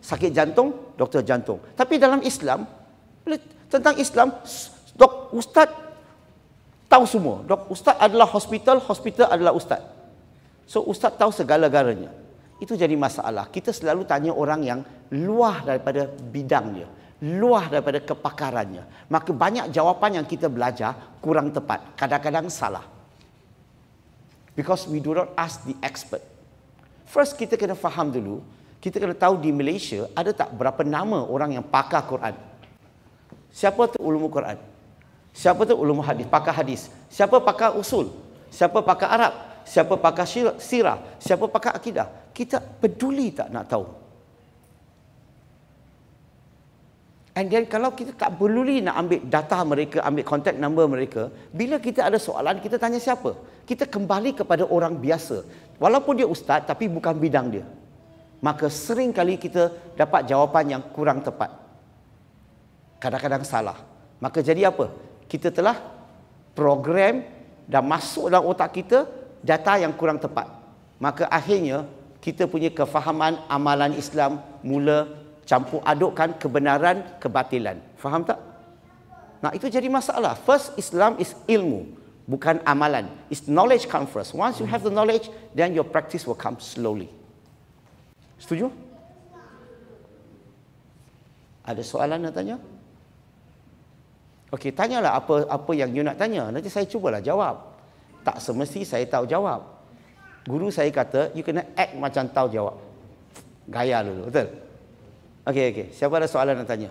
Sakit jantung, doktor jantung. Tapi dalam Islam, tentang Islam, dok ustaz tahu semua. Dok ustaz adalah hospital, hospital adalah ustaz. So ustaz tahu segala-galanya. Itu jadi masalah. Kita selalu tanya orang yang luah daripada bidang dia, luah daripada kepakarannya. Maka banyak jawapan yang kita belajar kurang tepat, kadang-kadang salah. Because we do not ask the expert. First kita kena faham dulu, kita kena tahu di Malaysia ada tak berapa nama orang yang pakar Quran. Siapa tu ulumul Quran? Siapa tu ulumul hadis, pakar hadis? Siapa pakar usul? Siapa pakar Arab? Siapa pakar sirah? Siapa pakar akidah? Kita peduli tak nak tahu. And then kalau kita tak peduli nak ambil data mereka, ambil contact number mereka, bila kita ada soalan, kita tanya siapa? Kita kembali kepada orang biasa. Walaupun dia ustaz tapi bukan bidang dia. Maka sering kali kita dapat jawapan yang kurang tepat. Kadang-kadang salah. Maka jadi apa? Kita telah program dan masuk dalam otak kita data yang kurang tepat. Maka akhirnya kita punya kefahaman amalan Islam mula campur adukkan kebenaran kebatilan. Faham tak? Nah, itu jadi masalah. First Islam is ilmu bukan amalan. It's knowledge come first. Once you have the knowledge, then your practice will come slowly. Setuju? Ada soalan nak tanya? Okey, tanyalah apa apa yang you nak tanya. Nanti saya cubalah jawab. Tak semesti saya tahu jawab. Guru saya kata, you kena act macam tahu jawab. Gaya dulu, betul? Okey, okey. Siapa ada soalan nak tanya?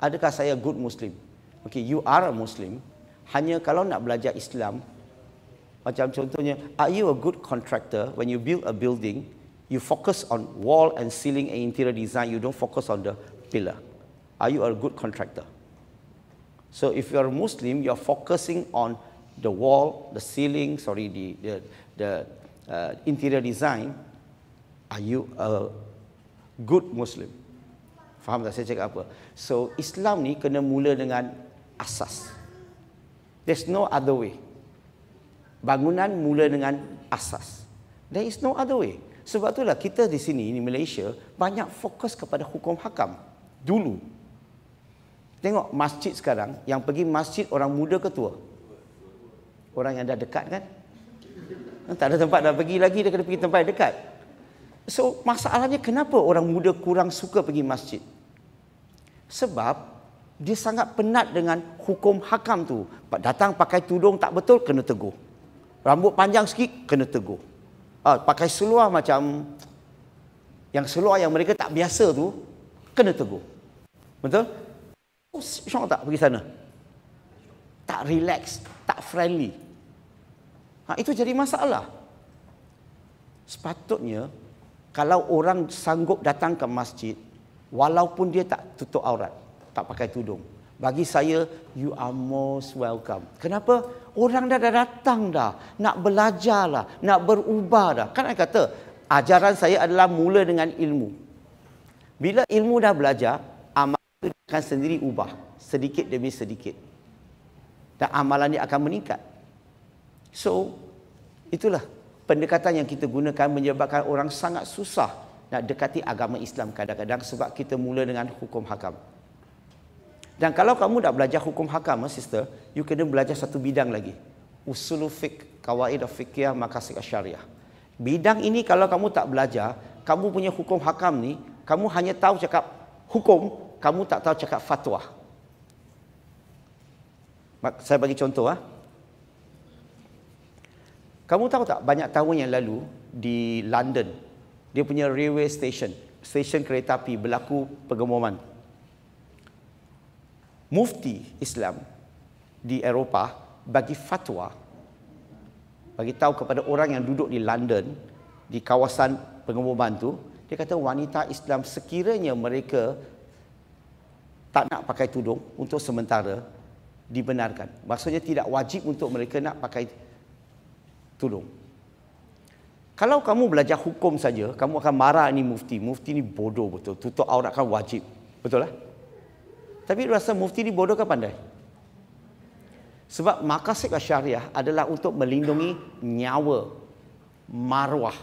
adakah saya good muslim Okay, you are a muslim hanya kalau nak belajar islam macam contohnya are you a good contractor when you build a building you focus on wall and ceiling and interior design you don't focus on the pillar are you a good contractor so if you are muslim you are focusing on the wall the ceiling sorry the the, the uh, interior design are you a good muslim Faham tak saya cakap apa? So, Islam ni kena mula dengan asas. There's no other way. Bangunan mula dengan asas. There is no other way. Sebab itulah kita di sini, di Malaysia, banyak fokus kepada hukum hakam. Dulu. Tengok masjid sekarang, yang pergi masjid orang muda ke tua? Orang yang dah dekat kan? Tak ada tempat dah pergi lagi, dia kena pergi tempat dekat. So, masalahnya kenapa orang muda kurang suka pergi masjid? Sebab dia sangat penat dengan hukum hakam tu. Datang pakai tudung tak betul, kena teguh. Rambut panjang sikit, kena teguh. Ah, pakai seluar macam yang seluar yang mereka tak biasa tu, kena teguh. Betul? Oh, syok tak pergi sana? Tak relax, tak friendly. Ha, itu jadi masalah. Sepatutnya, kalau orang sanggup datang ke masjid, walaupun dia tak tutup aurat, tak pakai tudung. Bagi saya, you are most welcome. Kenapa? Orang dah, dah datang dah, nak belajar lah, nak berubah dah. Kan saya kata, ajaran saya adalah mula dengan ilmu. Bila ilmu dah belajar, amal itu akan sendiri ubah. Sedikit demi sedikit. Dan amalan dia akan meningkat. So, itulah pendekatan yang kita gunakan menyebabkan orang sangat susah nak dekati agama Islam kadang-kadang sebab kita mula dengan hukum hakam. Dan kalau kamu dah belajar hukum hakam, eh, sister, you kena belajar satu bidang lagi. Usul fiqh, kawaid of fiqhiyah, makasik syariah. Bidang ini kalau kamu tak belajar, kamu punya hukum hakam ni, kamu hanya tahu cakap hukum, kamu tak tahu cakap fatwa. Saya bagi contoh. Ah. Kamu tahu tak banyak tahun yang lalu di London, dia punya railway station, stesen kereta api berlaku pergemuman. Mufti Islam di Eropah bagi fatwa bagi tahu kepada orang yang duduk di London di kawasan pengumuman tu dia kata wanita Islam sekiranya mereka tak nak pakai tudung untuk sementara dibenarkan maksudnya tidak wajib untuk mereka nak pakai tudung kalau kamu belajar hukum saja, kamu akan marah ni mufti. Mufti ni bodoh betul. Tutup aurat kan wajib. Betul lah? Tapi rasa mufti ni bodoh kan pandai? Sebab makasih syariah adalah untuk melindungi nyawa, marwah,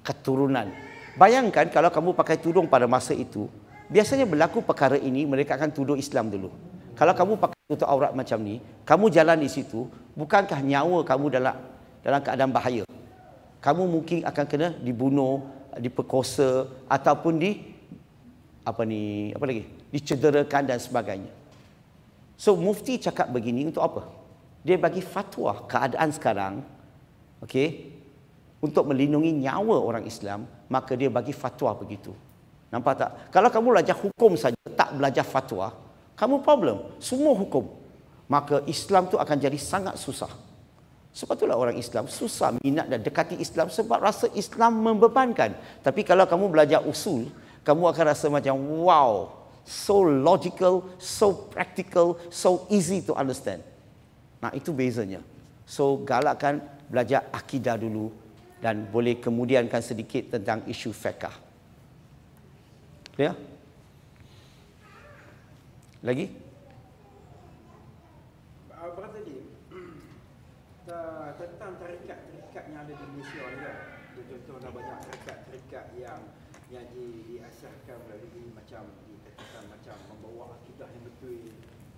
keturunan. Bayangkan kalau kamu pakai tudung pada masa itu, biasanya berlaku perkara ini, mereka akan tuduh Islam dulu. Kalau kamu pakai tutup aurat macam ni, kamu jalan di situ, bukankah nyawa kamu dalam dalam keadaan bahaya? kamu mungkin akan kena dibunuh, diperkosa ataupun di apa ni, apa lagi? dicederakan dan sebagainya. So mufti cakap begini untuk apa? Dia bagi fatwa keadaan sekarang, okey, untuk melindungi nyawa orang Islam, maka dia bagi fatwa begitu. Nampak tak? Kalau kamu belajar hukum saja, tak belajar fatwa, kamu problem. Semua hukum. Maka Islam tu akan jadi sangat susah. Sebab itulah orang Islam susah minat dan dekati Islam sebab rasa Islam membebankan. Tapi kalau kamu belajar usul, kamu akan rasa macam wow, so logical, so practical, so easy to understand. Nah, itu bezanya. So galakkan belajar akidah dulu dan boleh kemudiankan sedikit tentang isu fiqh. Ya? Lagi? Lagi? Ah, tentang tarikat-tarikat yang ada di Malaysia ni kan. Contohnya banyak tarikat-tarikat yang yang di, diasaskan melalui macam dikatakan macam membawa akidah yang betul,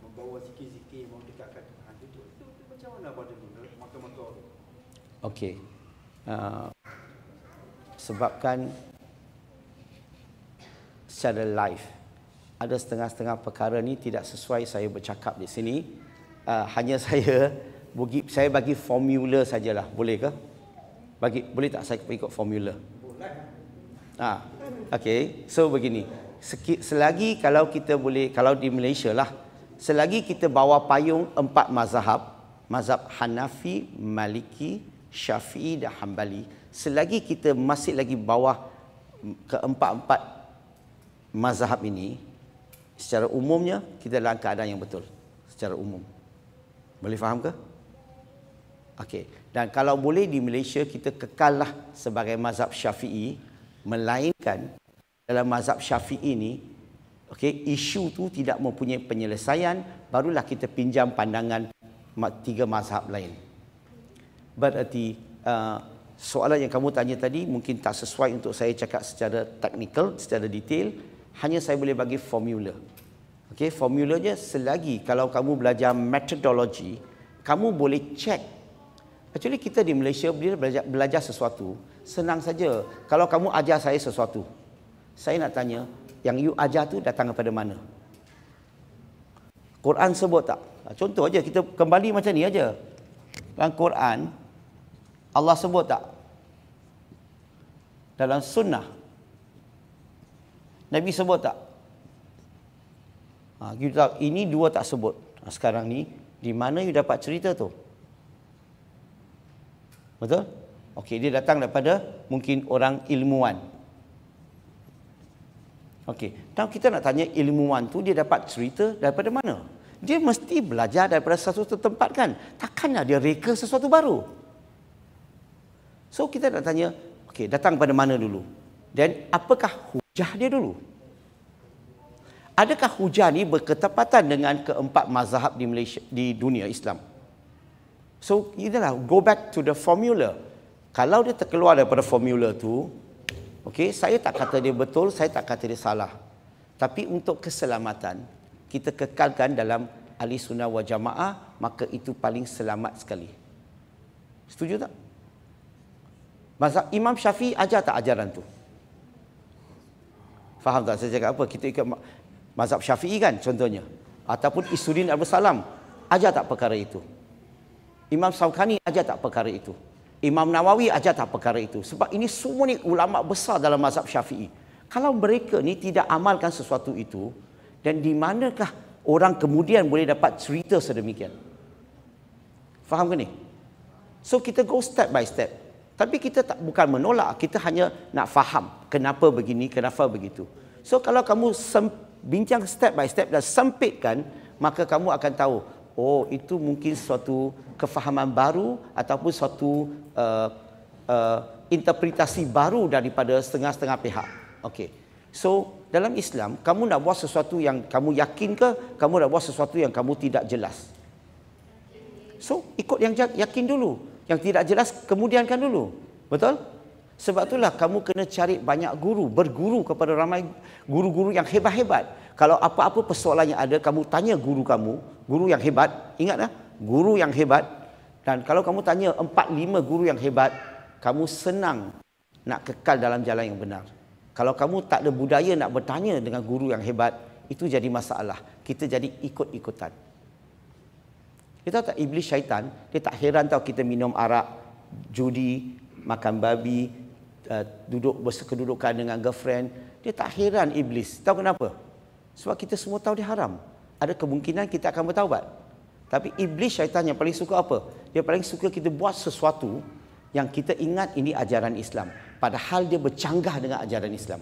membawa zikir-zikir, mau dekatkan Tuhan. Itu, itu, itu, itu macam mana pada ni? Mata-mata. Okey. Uh, sebabkan secara live ada setengah-setengah perkara ni tidak sesuai saya bercakap di sini uh, hanya saya bagi, saya bagi formula sajalah boleh ke bagi boleh tak saya ikut formula boleh ha. okey so begini Sekit, selagi kalau kita boleh kalau di Malaysia lah selagi kita bawa payung empat mazhab mazhab Hanafi Maliki Syafi'i dan Hambali selagi kita masih lagi bawa keempat-empat mazhab ini secara umumnya kita dalam keadaan yang betul secara umum boleh faham ke? Okey. Dan kalau boleh di Malaysia kita kekallah sebagai mazhab Syafi'i melainkan dalam mazhab Syafi'i ini okey isu tu tidak mempunyai penyelesaian barulah kita pinjam pandangan tiga mazhab lain. Berarti uh, soalan yang kamu tanya tadi mungkin tak sesuai untuk saya cakap secara teknikal, secara detail, hanya saya boleh bagi formula. Okey, formulanya selagi kalau kamu belajar methodology, kamu boleh check Actually kita di Malaysia bila belajar, belajar sesuatu senang saja. Kalau kamu ajar saya sesuatu, saya nak tanya yang you ajar tu datang daripada mana? Quran sebut tak? Ha, contoh aja kita kembali macam ni aja. Dalam Quran Allah sebut tak? Dalam sunnah Nabi sebut tak? Ha, kita, ini dua tak sebut. Ha, sekarang ni di mana you dapat cerita tu? Betul? Okey, dia datang daripada mungkin orang ilmuwan. Okey, tahu kita nak tanya ilmuwan tu dia dapat cerita daripada mana? Dia mesti belajar daripada satu tempat kan? Takkanlah dia reka sesuatu baru. So kita nak tanya, okey, datang pada mana dulu? Dan apakah hujah dia dulu? Adakah hujah ni berketepatan dengan keempat mazhab di Malaysia di dunia Islam? So inilah go back to the formula. Kalau dia terkeluar daripada formula tu, okay? saya tak kata dia betul, saya tak kata dia salah. Tapi untuk keselamatan, kita kekalkan dalam ahli sunnah wa jamaah, maka itu paling selamat sekali. Setuju tak? Mazhab Imam Syafi'i ajar tak ajaran tu? Faham tak saya cakap apa? Kita ikut mazhab Syafi'i kan contohnya. Ataupun Isudin abu Salam. Ajar tak perkara itu? Imam Sawkani aja tak perkara itu. Imam Nawawi aja tak perkara itu. Sebab ini semua ni ulama besar dalam mazhab syafi'i. Kalau mereka ni tidak amalkan sesuatu itu, dan di manakah orang kemudian boleh dapat cerita sedemikian? Faham ke ni? So kita go step by step. Tapi kita tak bukan menolak, kita hanya nak faham kenapa begini, kenapa begitu. So kalau kamu bincang step by step dan sempitkan, maka kamu akan tahu oh itu mungkin suatu kefahaman baru ataupun suatu uh, uh, interpretasi baru daripada setengah-setengah pihak. Okey. So dalam Islam, kamu nak buat sesuatu yang kamu yakin ke? Kamu nak buat sesuatu yang kamu tidak jelas? So, ikut yang yakin dulu. Yang tidak jelas, kemudiankan dulu. Betul? Sebab itulah kamu kena cari banyak guru, berguru kepada ramai guru-guru yang hebat-hebat. Kalau apa-apa persoalan yang ada, kamu tanya guru kamu, guru yang hebat, ingatlah, guru yang hebat. Dan kalau kamu tanya empat lima guru yang hebat, kamu senang nak kekal dalam jalan yang benar. Kalau kamu tak ada budaya nak bertanya dengan guru yang hebat, itu jadi masalah. Kita jadi ikut-ikutan. Kita tak iblis syaitan, dia tak heran tahu kita minum arak, judi, makan babi, eh, duduk bersekedudukan dengan girlfriend. Dia tak heran iblis. Tahu kenapa? Sebab kita semua tahu dia haram. Ada kemungkinan kita akan bertaubat. Tapi iblis syaitan yang paling suka apa? Dia paling suka kita buat sesuatu yang kita ingat ini ajaran Islam. Padahal dia bercanggah dengan ajaran Islam.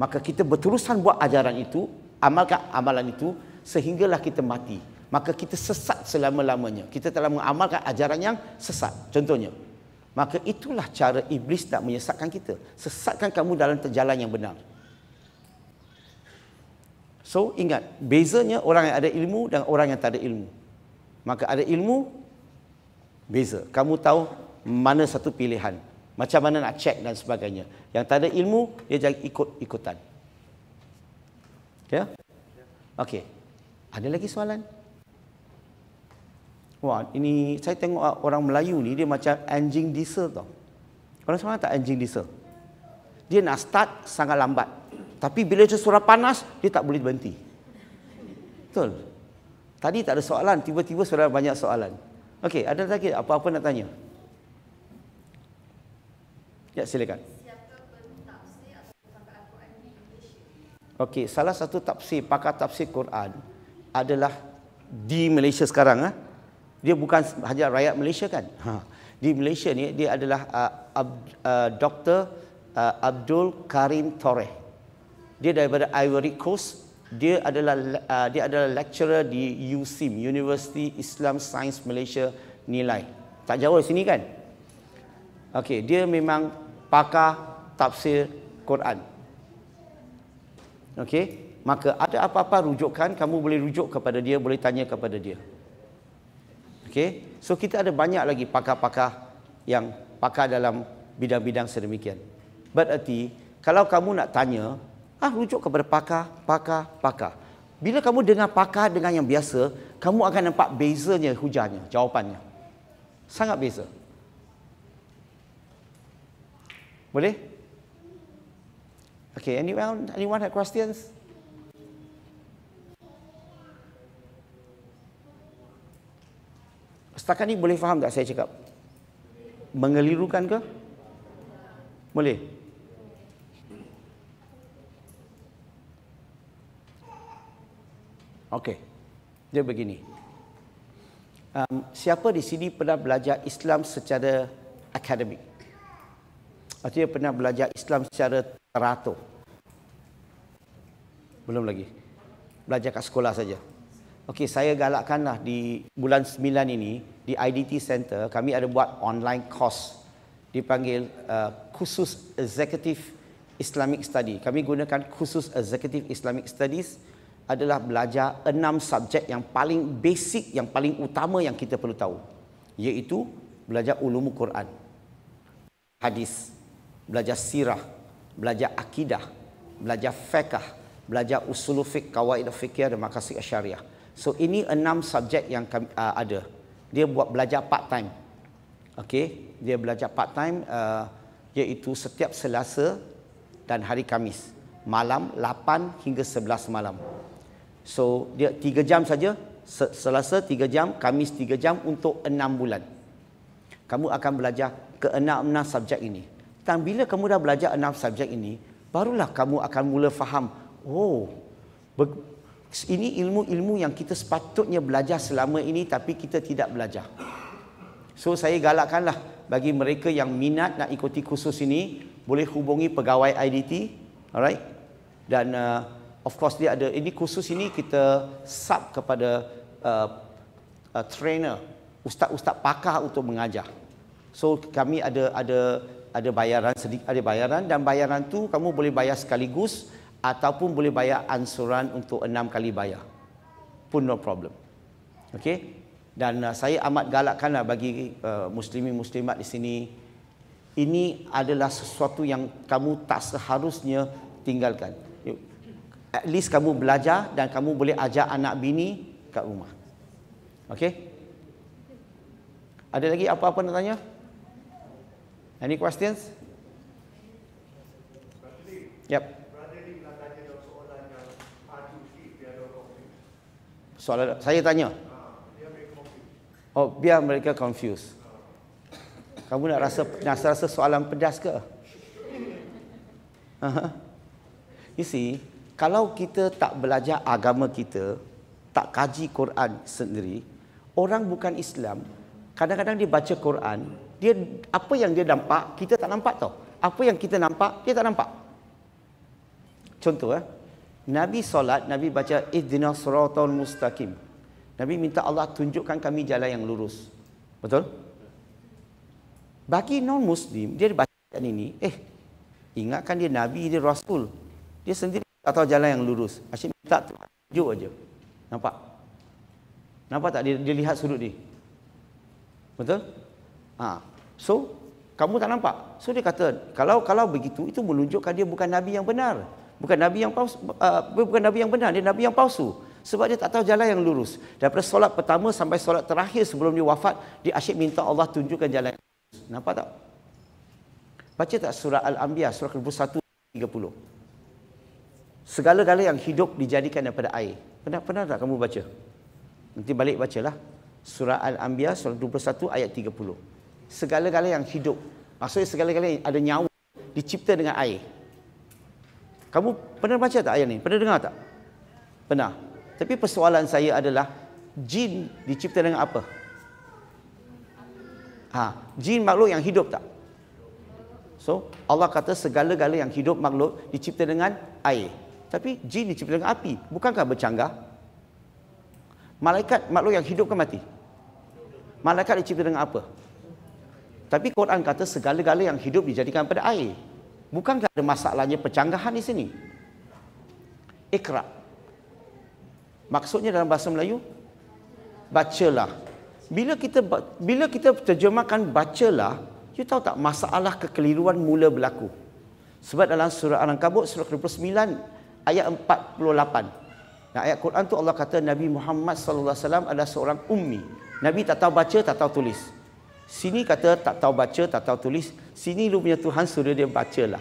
Maka kita berterusan buat ajaran itu, amalkan amalan itu sehinggalah kita mati. Maka kita sesat selama-lamanya. Kita telah mengamalkan ajaran yang sesat. Contohnya, maka itulah cara iblis nak menyesatkan kita. Sesatkan kamu dalam terjalan yang benar. So ingat, bezanya orang yang ada ilmu dan orang yang tak ada ilmu. Maka ada ilmu, beza. Kamu tahu mana satu pilihan. Macam mana nak check dan sebagainya. Yang tak ada ilmu, dia jangan ikut-ikutan. Ya? Okey. Ada lagi soalan? Wah, ini saya tengok ah, orang Melayu ni dia macam anjing diesel tau. Orang sama tak anjing diesel. Dia nak start sangat lambat. Tapi bila dia surah panas, dia tak boleh berhenti. Betul? Tadi tak ada soalan, tiba-tiba sudah banyak soalan. Okey, ada lagi apa-apa nak tanya? Ya, silakan. Okey, salah satu tafsir, pakar tafsir Quran adalah di Malaysia sekarang. Ha? Dia bukan hanya rakyat Malaysia kan? Ha. Di Malaysia ni, dia adalah uh, uh, Dr. Uh, Abdul Karim Toreh dia daripada Ivory Coast dia adalah uh, dia adalah lecturer di USIM University Islam Science Malaysia nilai tak jauh dari sini kan okey dia memang pakar tafsir Quran okey maka ada apa-apa rujukan kamu boleh rujuk kepada dia boleh tanya kepada dia okey so kita ada banyak lagi pakar-pakar yang pakar dalam bidang-bidang sedemikian. Berarti kalau kamu nak tanya, Ah rujuk kepada pakar, pakar, pakar. Bila kamu dengar pakar dengan yang biasa, kamu akan nampak bezanya hujannya, jawapannya. Sangat beza. Boleh? Okay, anyone, anyone have questions? Setakat ni boleh faham tak saya cakap? Mengelirukan ke? Boleh? Okey. Dia begini. Um, siapa di sini pernah belajar Islam secara akademik? Artinya pernah belajar Islam secara teratur? Belum lagi. Belajar kat sekolah saja. Okey, saya galakkanlah di bulan 9 ini di IDT Center kami ada buat online course dipanggil uh, khusus executive Islamic study. Kami gunakan khusus executive Islamic studies adalah belajar enam subjek yang paling basic, yang paling utama yang kita perlu tahu. Iaitu belajar ulumu Quran, hadis, belajar sirah, belajar akidah, belajar fiqah, belajar usul fiqh, kawaid fiqh dan makasih syariah. So ini enam subjek yang kami, uh, ada. Dia buat belajar part time. Okay, dia belajar part time uh, iaitu setiap selasa dan hari Kamis. Malam 8 hingga 11 malam. So dia tiga jam saja Selasa tiga jam, Kamis tiga jam untuk enam bulan Kamu akan belajar ke enam-enam subjek ini Dan bila kamu dah belajar enam subjek ini Barulah kamu akan mula faham Oh, ini ilmu-ilmu yang kita sepatutnya belajar selama ini Tapi kita tidak belajar So saya galakkanlah bagi mereka yang minat nak ikuti kursus ini Boleh hubungi pegawai IDT Alright Dan uh, of course dia ada ini khusus ini kita sub kepada uh, uh, trainer ustaz-ustaz pakar untuk mengajar so kami ada ada ada bayaran sedikit ada bayaran dan bayaran tu kamu boleh bayar sekaligus ataupun boleh bayar ansuran untuk enam kali bayar pun no problem okey dan uh, saya amat galakkanlah bagi uh, muslimin muslimat di sini ini adalah sesuatu yang kamu tak seharusnya tinggalkan at least kamu belajar dan kamu boleh ajak anak bini kat rumah. Okey? Ada lagi apa-apa nak tanya? Any questions? Yep. Soalan saya tanya. Oh, biar mereka confused. Kamu nak rasa nak rasa soalan pedas ke? Uh-huh. You see, kalau kita tak belajar agama kita, tak kaji Quran sendiri, orang bukan Islam, kadang-kadang dia baca Quran, dia apa yang dia nampak, kita tak nampak tau. Apa yang kita nampak, dia tak nampak. Contoh eh. Nabi solat, Nabi baca ihdinas siratal mustaqim. Nabi minta Allah tunjukkan kami jalan yang lurus. Betul? Bagi non-Muslim, dia baca ini, eh, ingatkan dia Nabi, dia Rasul. Dia sendiri tak tahu jalan yang lurus. Asyik minta Tuhan tunjuk aja. Nampak? Nampak tak dia, dia lihat sudut dia? Betul? Ha. So, kamu tak nampak. So dia kata, kalau kalau begitu itu menunjukkan dia bukan nabi yang benar. Bukan nabi yang palsu, uh, bukan nabi yang benar, dia nabi yang palsu. Sebab dia tak tahu jalan yang lurus. Daripada solat pertama sampai solat terakhir sebelum dia wafat, dia asyik minta Allah tunjukkan jalan yang lurus. Nampak tak? Baca tak surah Al-Anbiya, surah ke-1, 30 segala-gala yang hidup dijadikan daripada air. Pernah pernah tak kamu baca? Nanti balik bacalah. Surah Al-Anbiya surah 21 ayat 30. Segala-gala yang hidup. Maksudnya segala-gala yang ada nyawa dicipta dengan air. Kamu pernah baca tak ayat ni? Pernah dengar tak? Pernah. Tapi persoalan saya adalah jin dicipta dengan apa? Ha, jin makhluk yang hidup tak? So, Allah kata segala-gala yang hidup makhluk dicipta dengan air. Tapi jin dicipta dengan api. Bukankah bercanggah? Malaikat makhluk yang hidup ke kan mati? Malaikat dicipta dengan apa? Tapi Quran kata segala-gala yang hidup dijadikan pada air. Bukankah ada masalahnya pecanggahan di sini? Ikra. Maksudnya dalam bahasa Melayu, bacalah. Bila kita bila kita terjemahkan bacalah, you tahu tak masalah kekeliruan mula berlaku. Sebab dalam surah Al-Ankabut surah ayat 48. Nah ayat Quran tu Allah kata Nabi Muhammad sallallahu alaihi wasallam adalah seorang ummi. Nabi tak tahu baca, tak tahu tulis. Sini kata tak tahu baca, tak tahu tulis. Sini lu punya Tuhan suruh dia bacalah.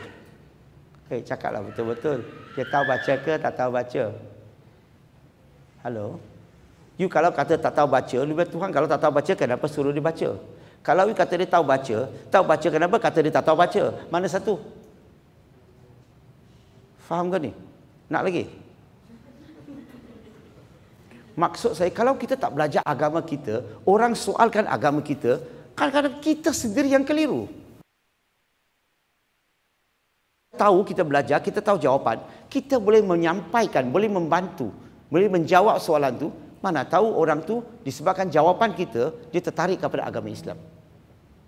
Okey, eh, cakaplah betul-betul. Dia tahu baca ke tak tahu baca? Hello. You kalau kata tak tahu baca, lu punya Tuhan kalau tak tahu baca kenapa suruh dia baca? Kalau dia kata dia tahu baca, tahu baca kenapa kata dia tak tahu baca? Mana satu? Faham ke ni? Nak lagi? Maksud saya, kalau kita tak belajar agama kita, orang soalkan agama kita, kadang-kadang kita sendiri yang keliru. Tahu kita belajar, kita tahu jawapan, kita boleh menyampaikan, boleh membantu, boleh menjawab soalan tu. Mana tahu orang tu disebabkan jawapan kita, dia tertarik kepada agama Islam.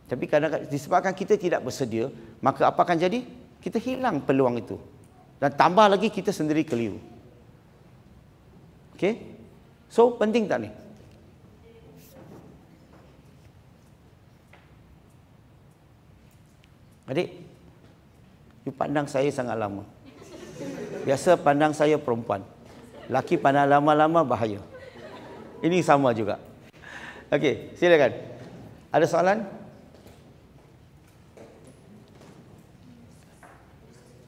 Tapi kadang-kadang disebabkan kita tidak bersedia, maka apa akan jadi? Kita hilang peluang itu. Dan tambah lagi kita sendiri keliru. okay? So, penting tak ni? Adik, you pandang saya sangat lama. Biasa pandang saya perempuan. Laki pandang lama-lama bahaya. Ini sama juga. Okay, silakan. Ada soalan? Ada soalan?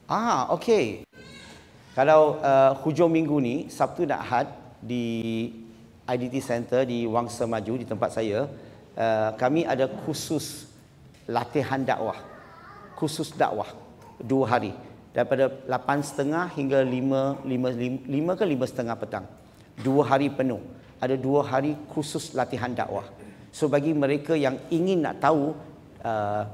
Ah, okey. Kalau uh, hujung minggu ni, Sabtu dan Ahad di IDT Center di Wangsa Maju di tempat saya, uh, kami ada khusus latihan dakwah. Khusus dakwah dua hari daripada 8.30 hingga 5, 5, 5 ke 5.30 petang. Dua hari penuh. Ada dua hari khusus latihan dakwah. So bagi mereka yang ingin nak tahu uh,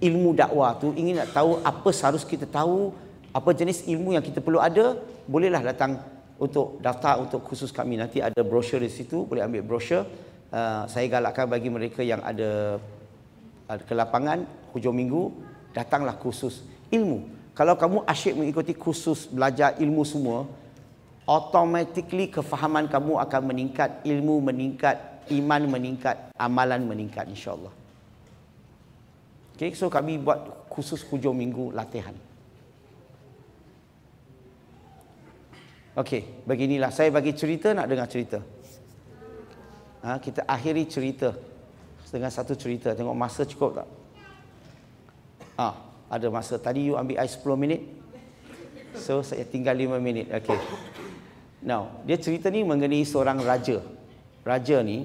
ilmu dakwah tu ingin nak tahu apa seharus kita tahu apa jenis ilmu yang kita perlu ada bolehlah datang untuk daftar untuk khusus kami nanti ada brosur di situ boleh ambil brosur uh, ah, saya galakkan bagi mereka yang ada uh, ke lapangan hujung minggu datanglah khusus ilmu kalau kamu asyik mengikuti khusus belajar ilmu semua automatically kefahaman kamu akan meningkat ilmu meningkat iman meningkat amalan meningkat insyaallah Okay, so kami buat khusus hujung minggu latihan. Okey, beginilah saya bagi cerita nak dengar cerita. Ha, kita akhiri cerita dengan satu cerita. Tengok masa cukup tak? Ha, ada masa. Tadi you ambil ice 10 minit. So saya tinggal 5 minit. Okey. Now, dia cerita ni mengenai seorang raja. Raja ni,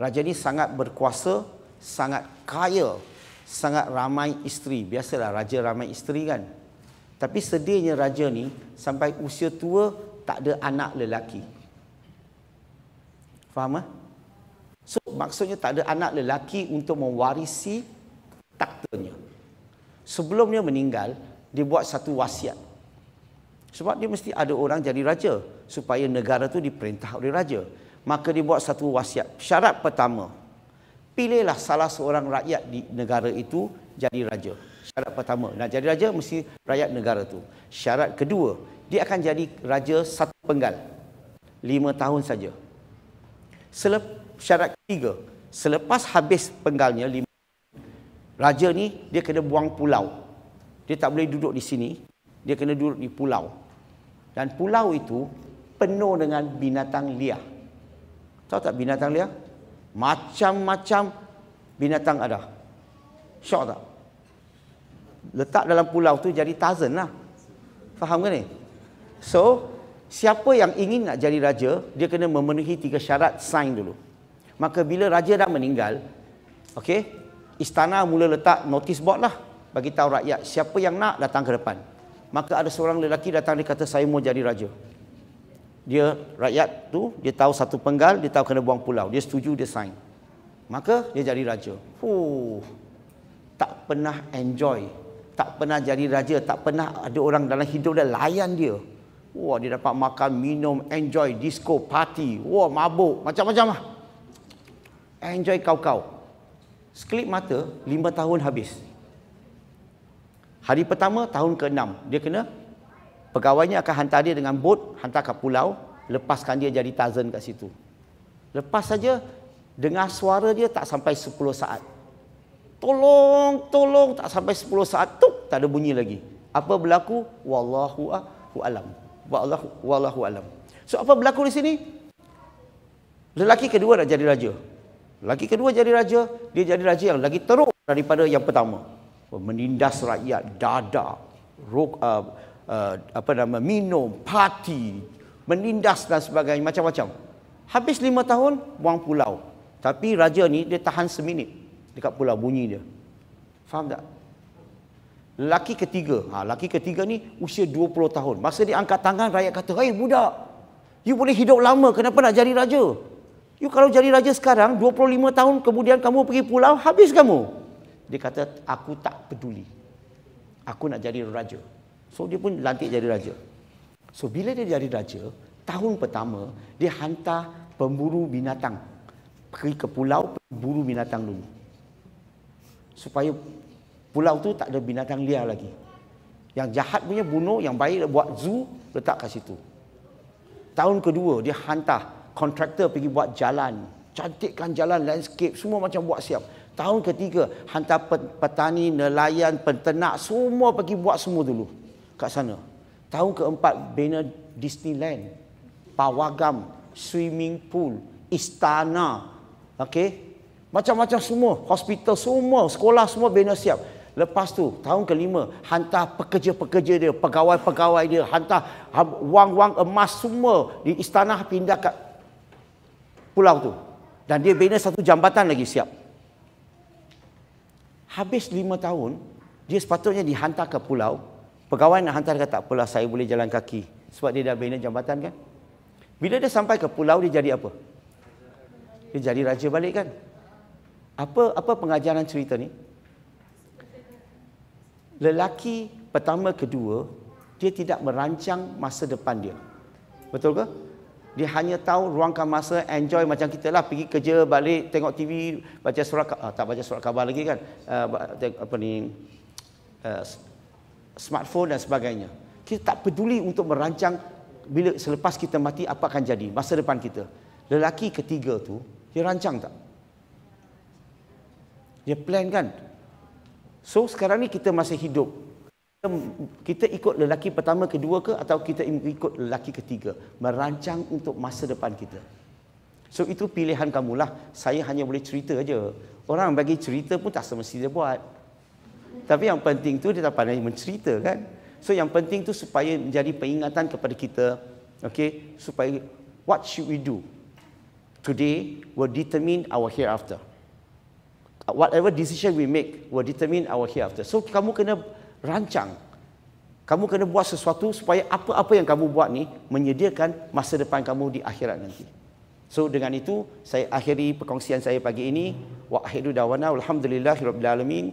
raja ni sangat berkuasa, sangat kaya sangat ramai isteri. Biasalah raja ramai isteri kan. Tapi sedihnya raja ni sampai usia tua tak ada anak lelaki. Faham tak? Eh? So maksudnya tak ada anak lelaki untuk mewarisi taktanya. Sebelum dia meninggal, dia buat satu wasiat. Sebab dia mesti ada orang jadi raja supaya negara tu diperintah oleh raja. Maka dia buat satu wasiat. Syarat pertama, pilihlah salah seorang rakyat di negara itu jadi raja. Syarat pertama, nak jadi raja mesti rakyat negara tu. Syarat kedua, dia akan jadi raja satu penggal. Lima tahun saja. Selep, syarat ketiga, selepas habis penggalnya lima Raja ni dia kena buang pulau. Dia tak boleh duduk di sini. Dia kena duduk di pulau. Dan pulau itu penuh dengan binatang liar. Tahu tak binatang liar? Macam-macam binatang ada. Syok tak? Letak dalam pulau tu jadi tazen lah. Faham ke ni? So, siapa yang ingin nak jadi raja, dia kena memenuhi tiga syarat sign dulu. Maka bila raja dah meninggal, okay, istana mula letak notice board lah. Bagi tahu rakyat, siapa yang nak datang ke depan. Maka ada seorang lelaki datang dia kata, saya mau jadi raja dia rakyat tu dia tahu satu penggal dia tahu kena buang pulau dia setuju dia sign maka dia jadi raja fuh tak pernah enjoy tak pernah jadi raja tak pernah ada orang dalam hidup dia layan dia wah dia dapat makan minum enjoy disco party wah mabuk macam-macam lah enjoy kau-kau sekelip mata lima tahun habis hari pertama tahun ke-6 dia kena pegawainya akan hantar dia dengan bot hantar ke pulau lepaskan dia jadi tazen kat situ lepas saja dengar suara dia tak sampai 10 saat tolong tolong tak sampai 10 saat tu tak ada bunyi lagi apa berlaku wallahu alam wallahu wallahu alam so apa berlaku di sini lelaki kedua nak jadi raja lelaki kedua jadi raja dia jadi raja yang lagi teruk daripada yang pertama oh, menindas rakyat dada roh uh, Uh, apa nama minum, party, menindas dan sebagainya macam-macam. Habis lima tahun buang pulau. Tapi raja ni dia tahan seminit dekat pulau bunyi dia. Faham tak? Laki ketiga, ha, laki ketiga ni usia 20 tahun. Masa dia angkat tangan rakyat kata, "Hai hey, budak, you boleh hidup lama kenapa nak jadi raja?" You kalau jadi raja sekarang, 25 tahun kemudian kamu pergi pulau, habis kamu. Dia kata, aku tak peduli. Aku nak jadi raja. So dia pun lantik jadi raja. So bila dia jadi raja, tahun pertama dia hantar pemburu binatang pergi ke pulau pemburu binatang dulu. Supaya pulau tu tak ada binatang liar lagi. Yang jahat punya bunuh, yang baik buat zoo letak kat situ. Tahun kedua dia hantar kontraktor pergi buat jalan, cantikkan jalan landscape semua macam buat siap. Tahun ketiga hantar petani, nelayan, penternak semua pergi buat semua dulu kat sana. Tahun keempat bina Disneyland, pawagam, swimming pool, istana. Okey. Macam-macam semua, hospital semua, sekolah semua bina siap. Lepas tu, tahun kelima, hantar pekerja-pekerja dia, pegawai-pegawai dia, hantar wang-wang emas semua di istana pindah kat pulau tu. Dan dia bina satu jambatan lagi siap. Habis lima tahun, dia sepatutnya dihantar ke pulau, Pegawai nak hantar kata, tak apalah saya boleh jalan kaki. Sebab dia dah bina jambatan kan. Bila dia sampai ke pulau dia jadi apa? Dia jadi raja balik kan? Apa apa pengajaran cerita ni? Lelaki pertama kedua dia tidak merancang masa depan dia. Betul ke? Dia hanya tahu ruangkan masa enjoy macam kita lah pergi kerja balik tengok TV baca surat ah, tak baca surat khabar lagi kan uh, apa ni uh, smartphone dan sebagainya. Kita tak peduli untuk merancang bila selepas kita mati apa akan jadi masa depan kita. Lelaki ketiga tu dia rancang tak? Dia plan kan? So sekarang ni kita masih hidup. Kita, kita ikut lelaki pertama, kedua ke atau kita ikut lelaki ketiga merancang untuk masa depan kita. So itu pilihan kamulah. Saya hanya boleh cerita aja. Orang bagi cerita pun tak semestinya buat. Tapi yang penting tu dia tak pandai mencerita kan. So yang penting tu supaya menjadi peringatan kepada kita. Okay. Supaya what should we do today will determine our hereafter. Whatever decision we make will determine our hereafter. So kamu kena rancang. Kamu kena buat sesuatu supaya apa-apa yang kamu buat ni menyediakan masa depan kamu di akhirat nanti. So dengan itu saya akhiri perkongsian saya pagi ini. Wa akhiru dawana walhamdulillahirabbil alamin.